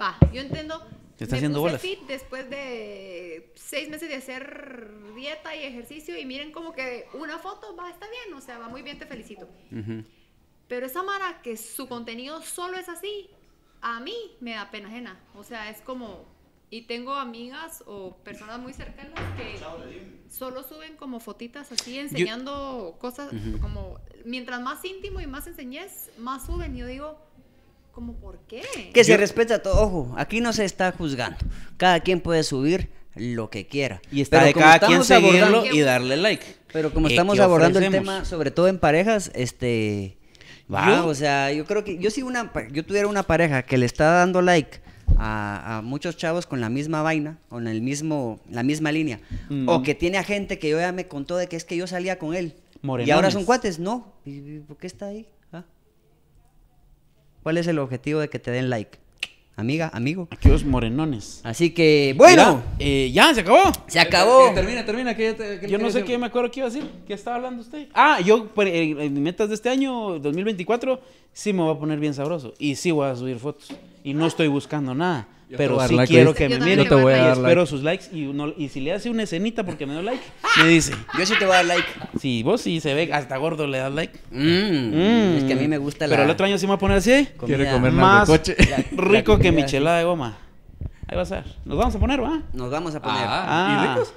va, yo entiendo. ¿Te está haciendo puse bolas? fit después de seis meses de hacer dieta y ejercicio y miren como que una foto va, está bien, o sea, va muy bien, te felicito. Pero esa Mara que su contenido solo es así, a mí me da pena ajena. O sea, es como. Y tengo amigas o personas muy cercanas que solo suben como fotitas así, enseñando cosas como. Mientras más íntimo y más enseñes, más suben. Yo digo, ¿Cómo por qué? Que se respeta todo. Ojo, aquí no se está juzgando. Cada quien puede subir lo que quiera. Y está de cada quien seguirlo y darle like. Pero como eh, estamos abordando el tema, sobre todo en parejas, este... o sea, yo creo que yo si una, yo tuviera una pareja que le está dando like a, muchos chavos con la misma vaina, con el mismo, la misma línea, o mm. que tiene a gente que yo ya me contó de que es que yo salía con él y ahora son cuates, no, ¿por qué está ahí? ¿Cuál es el objetivo de que te den like? Amiga, amigo. Aquellos morenones. Así que, bueno. Eh, ya, se acabó. Se acabó. termina, termina. yo no sé qué me acuerdo que iba a decir. ¿Qué estaba hablando usted? Ah, yo, eh, en metas de este año, 2024, sí me voy a poner bien sabroso. Y sí voy a subir fotos. Y no estoy buscando nada pero si quiero que me miren. Yo Espero sus likes y, uno, y si le hace una escenita porque me dio like, me dice. Yo sí te voy a dar like. Sí, vos sí se ve, hasta gordo le das like. Mm. Es que a mí me gusta la. Pero el otro año sí me va a poner así. Quiere comer más coche. rico que michelada de goma. Ahí va a ser. Nos vamos a poner, ¿va? Nos vamos a poner. Ah, ¿Y ricos?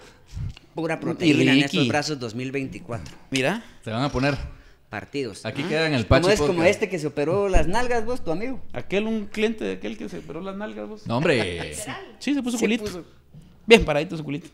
Pura proteína en estos brazos 2024. Mira. Se van a poner partidos. Aquí queda en el pacho. ¿Cómo es como este que se operó las nalgas vos, tu amigo? Aquel, un cliente de aquel que se operó las nalgas vos. No, hombre. sí, se puso culito. Bien paradito su culito.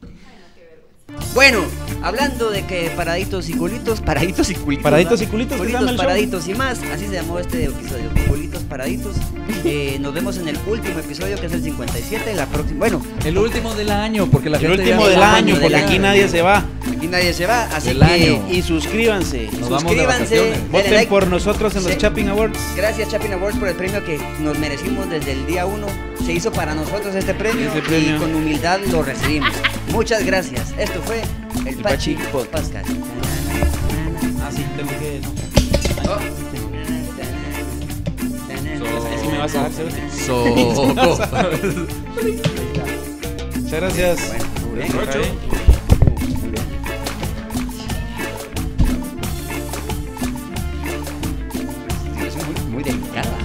Bueno, hablando de que paraditos y culitos, paraditos y culitos. Paraditos y culitos, paraditos y más. Así se llamó este episodio. Culitos, paraditos. Eh, nos vemos en el último episodio que es el 57. La próxima, bueno, el último del año, porque la el último del año, porque aquí nadie se va. Aquí nadie se va, así que. Y suscríbanse. Nos suscríbanse. Voten por nosotros en los Chapping Awards. Gracias, Chapping Awards, por el premio que nos merecimos desde el día 1 se hizo para nosotros este premio, este y con humildad lo recibimos. Muchas gracias. Esto fue el, el Pachi, Pachi Ah, sí, tengo que. Oh. Es me vas a so Muchas gracias. Bueno, bien, muy delicada.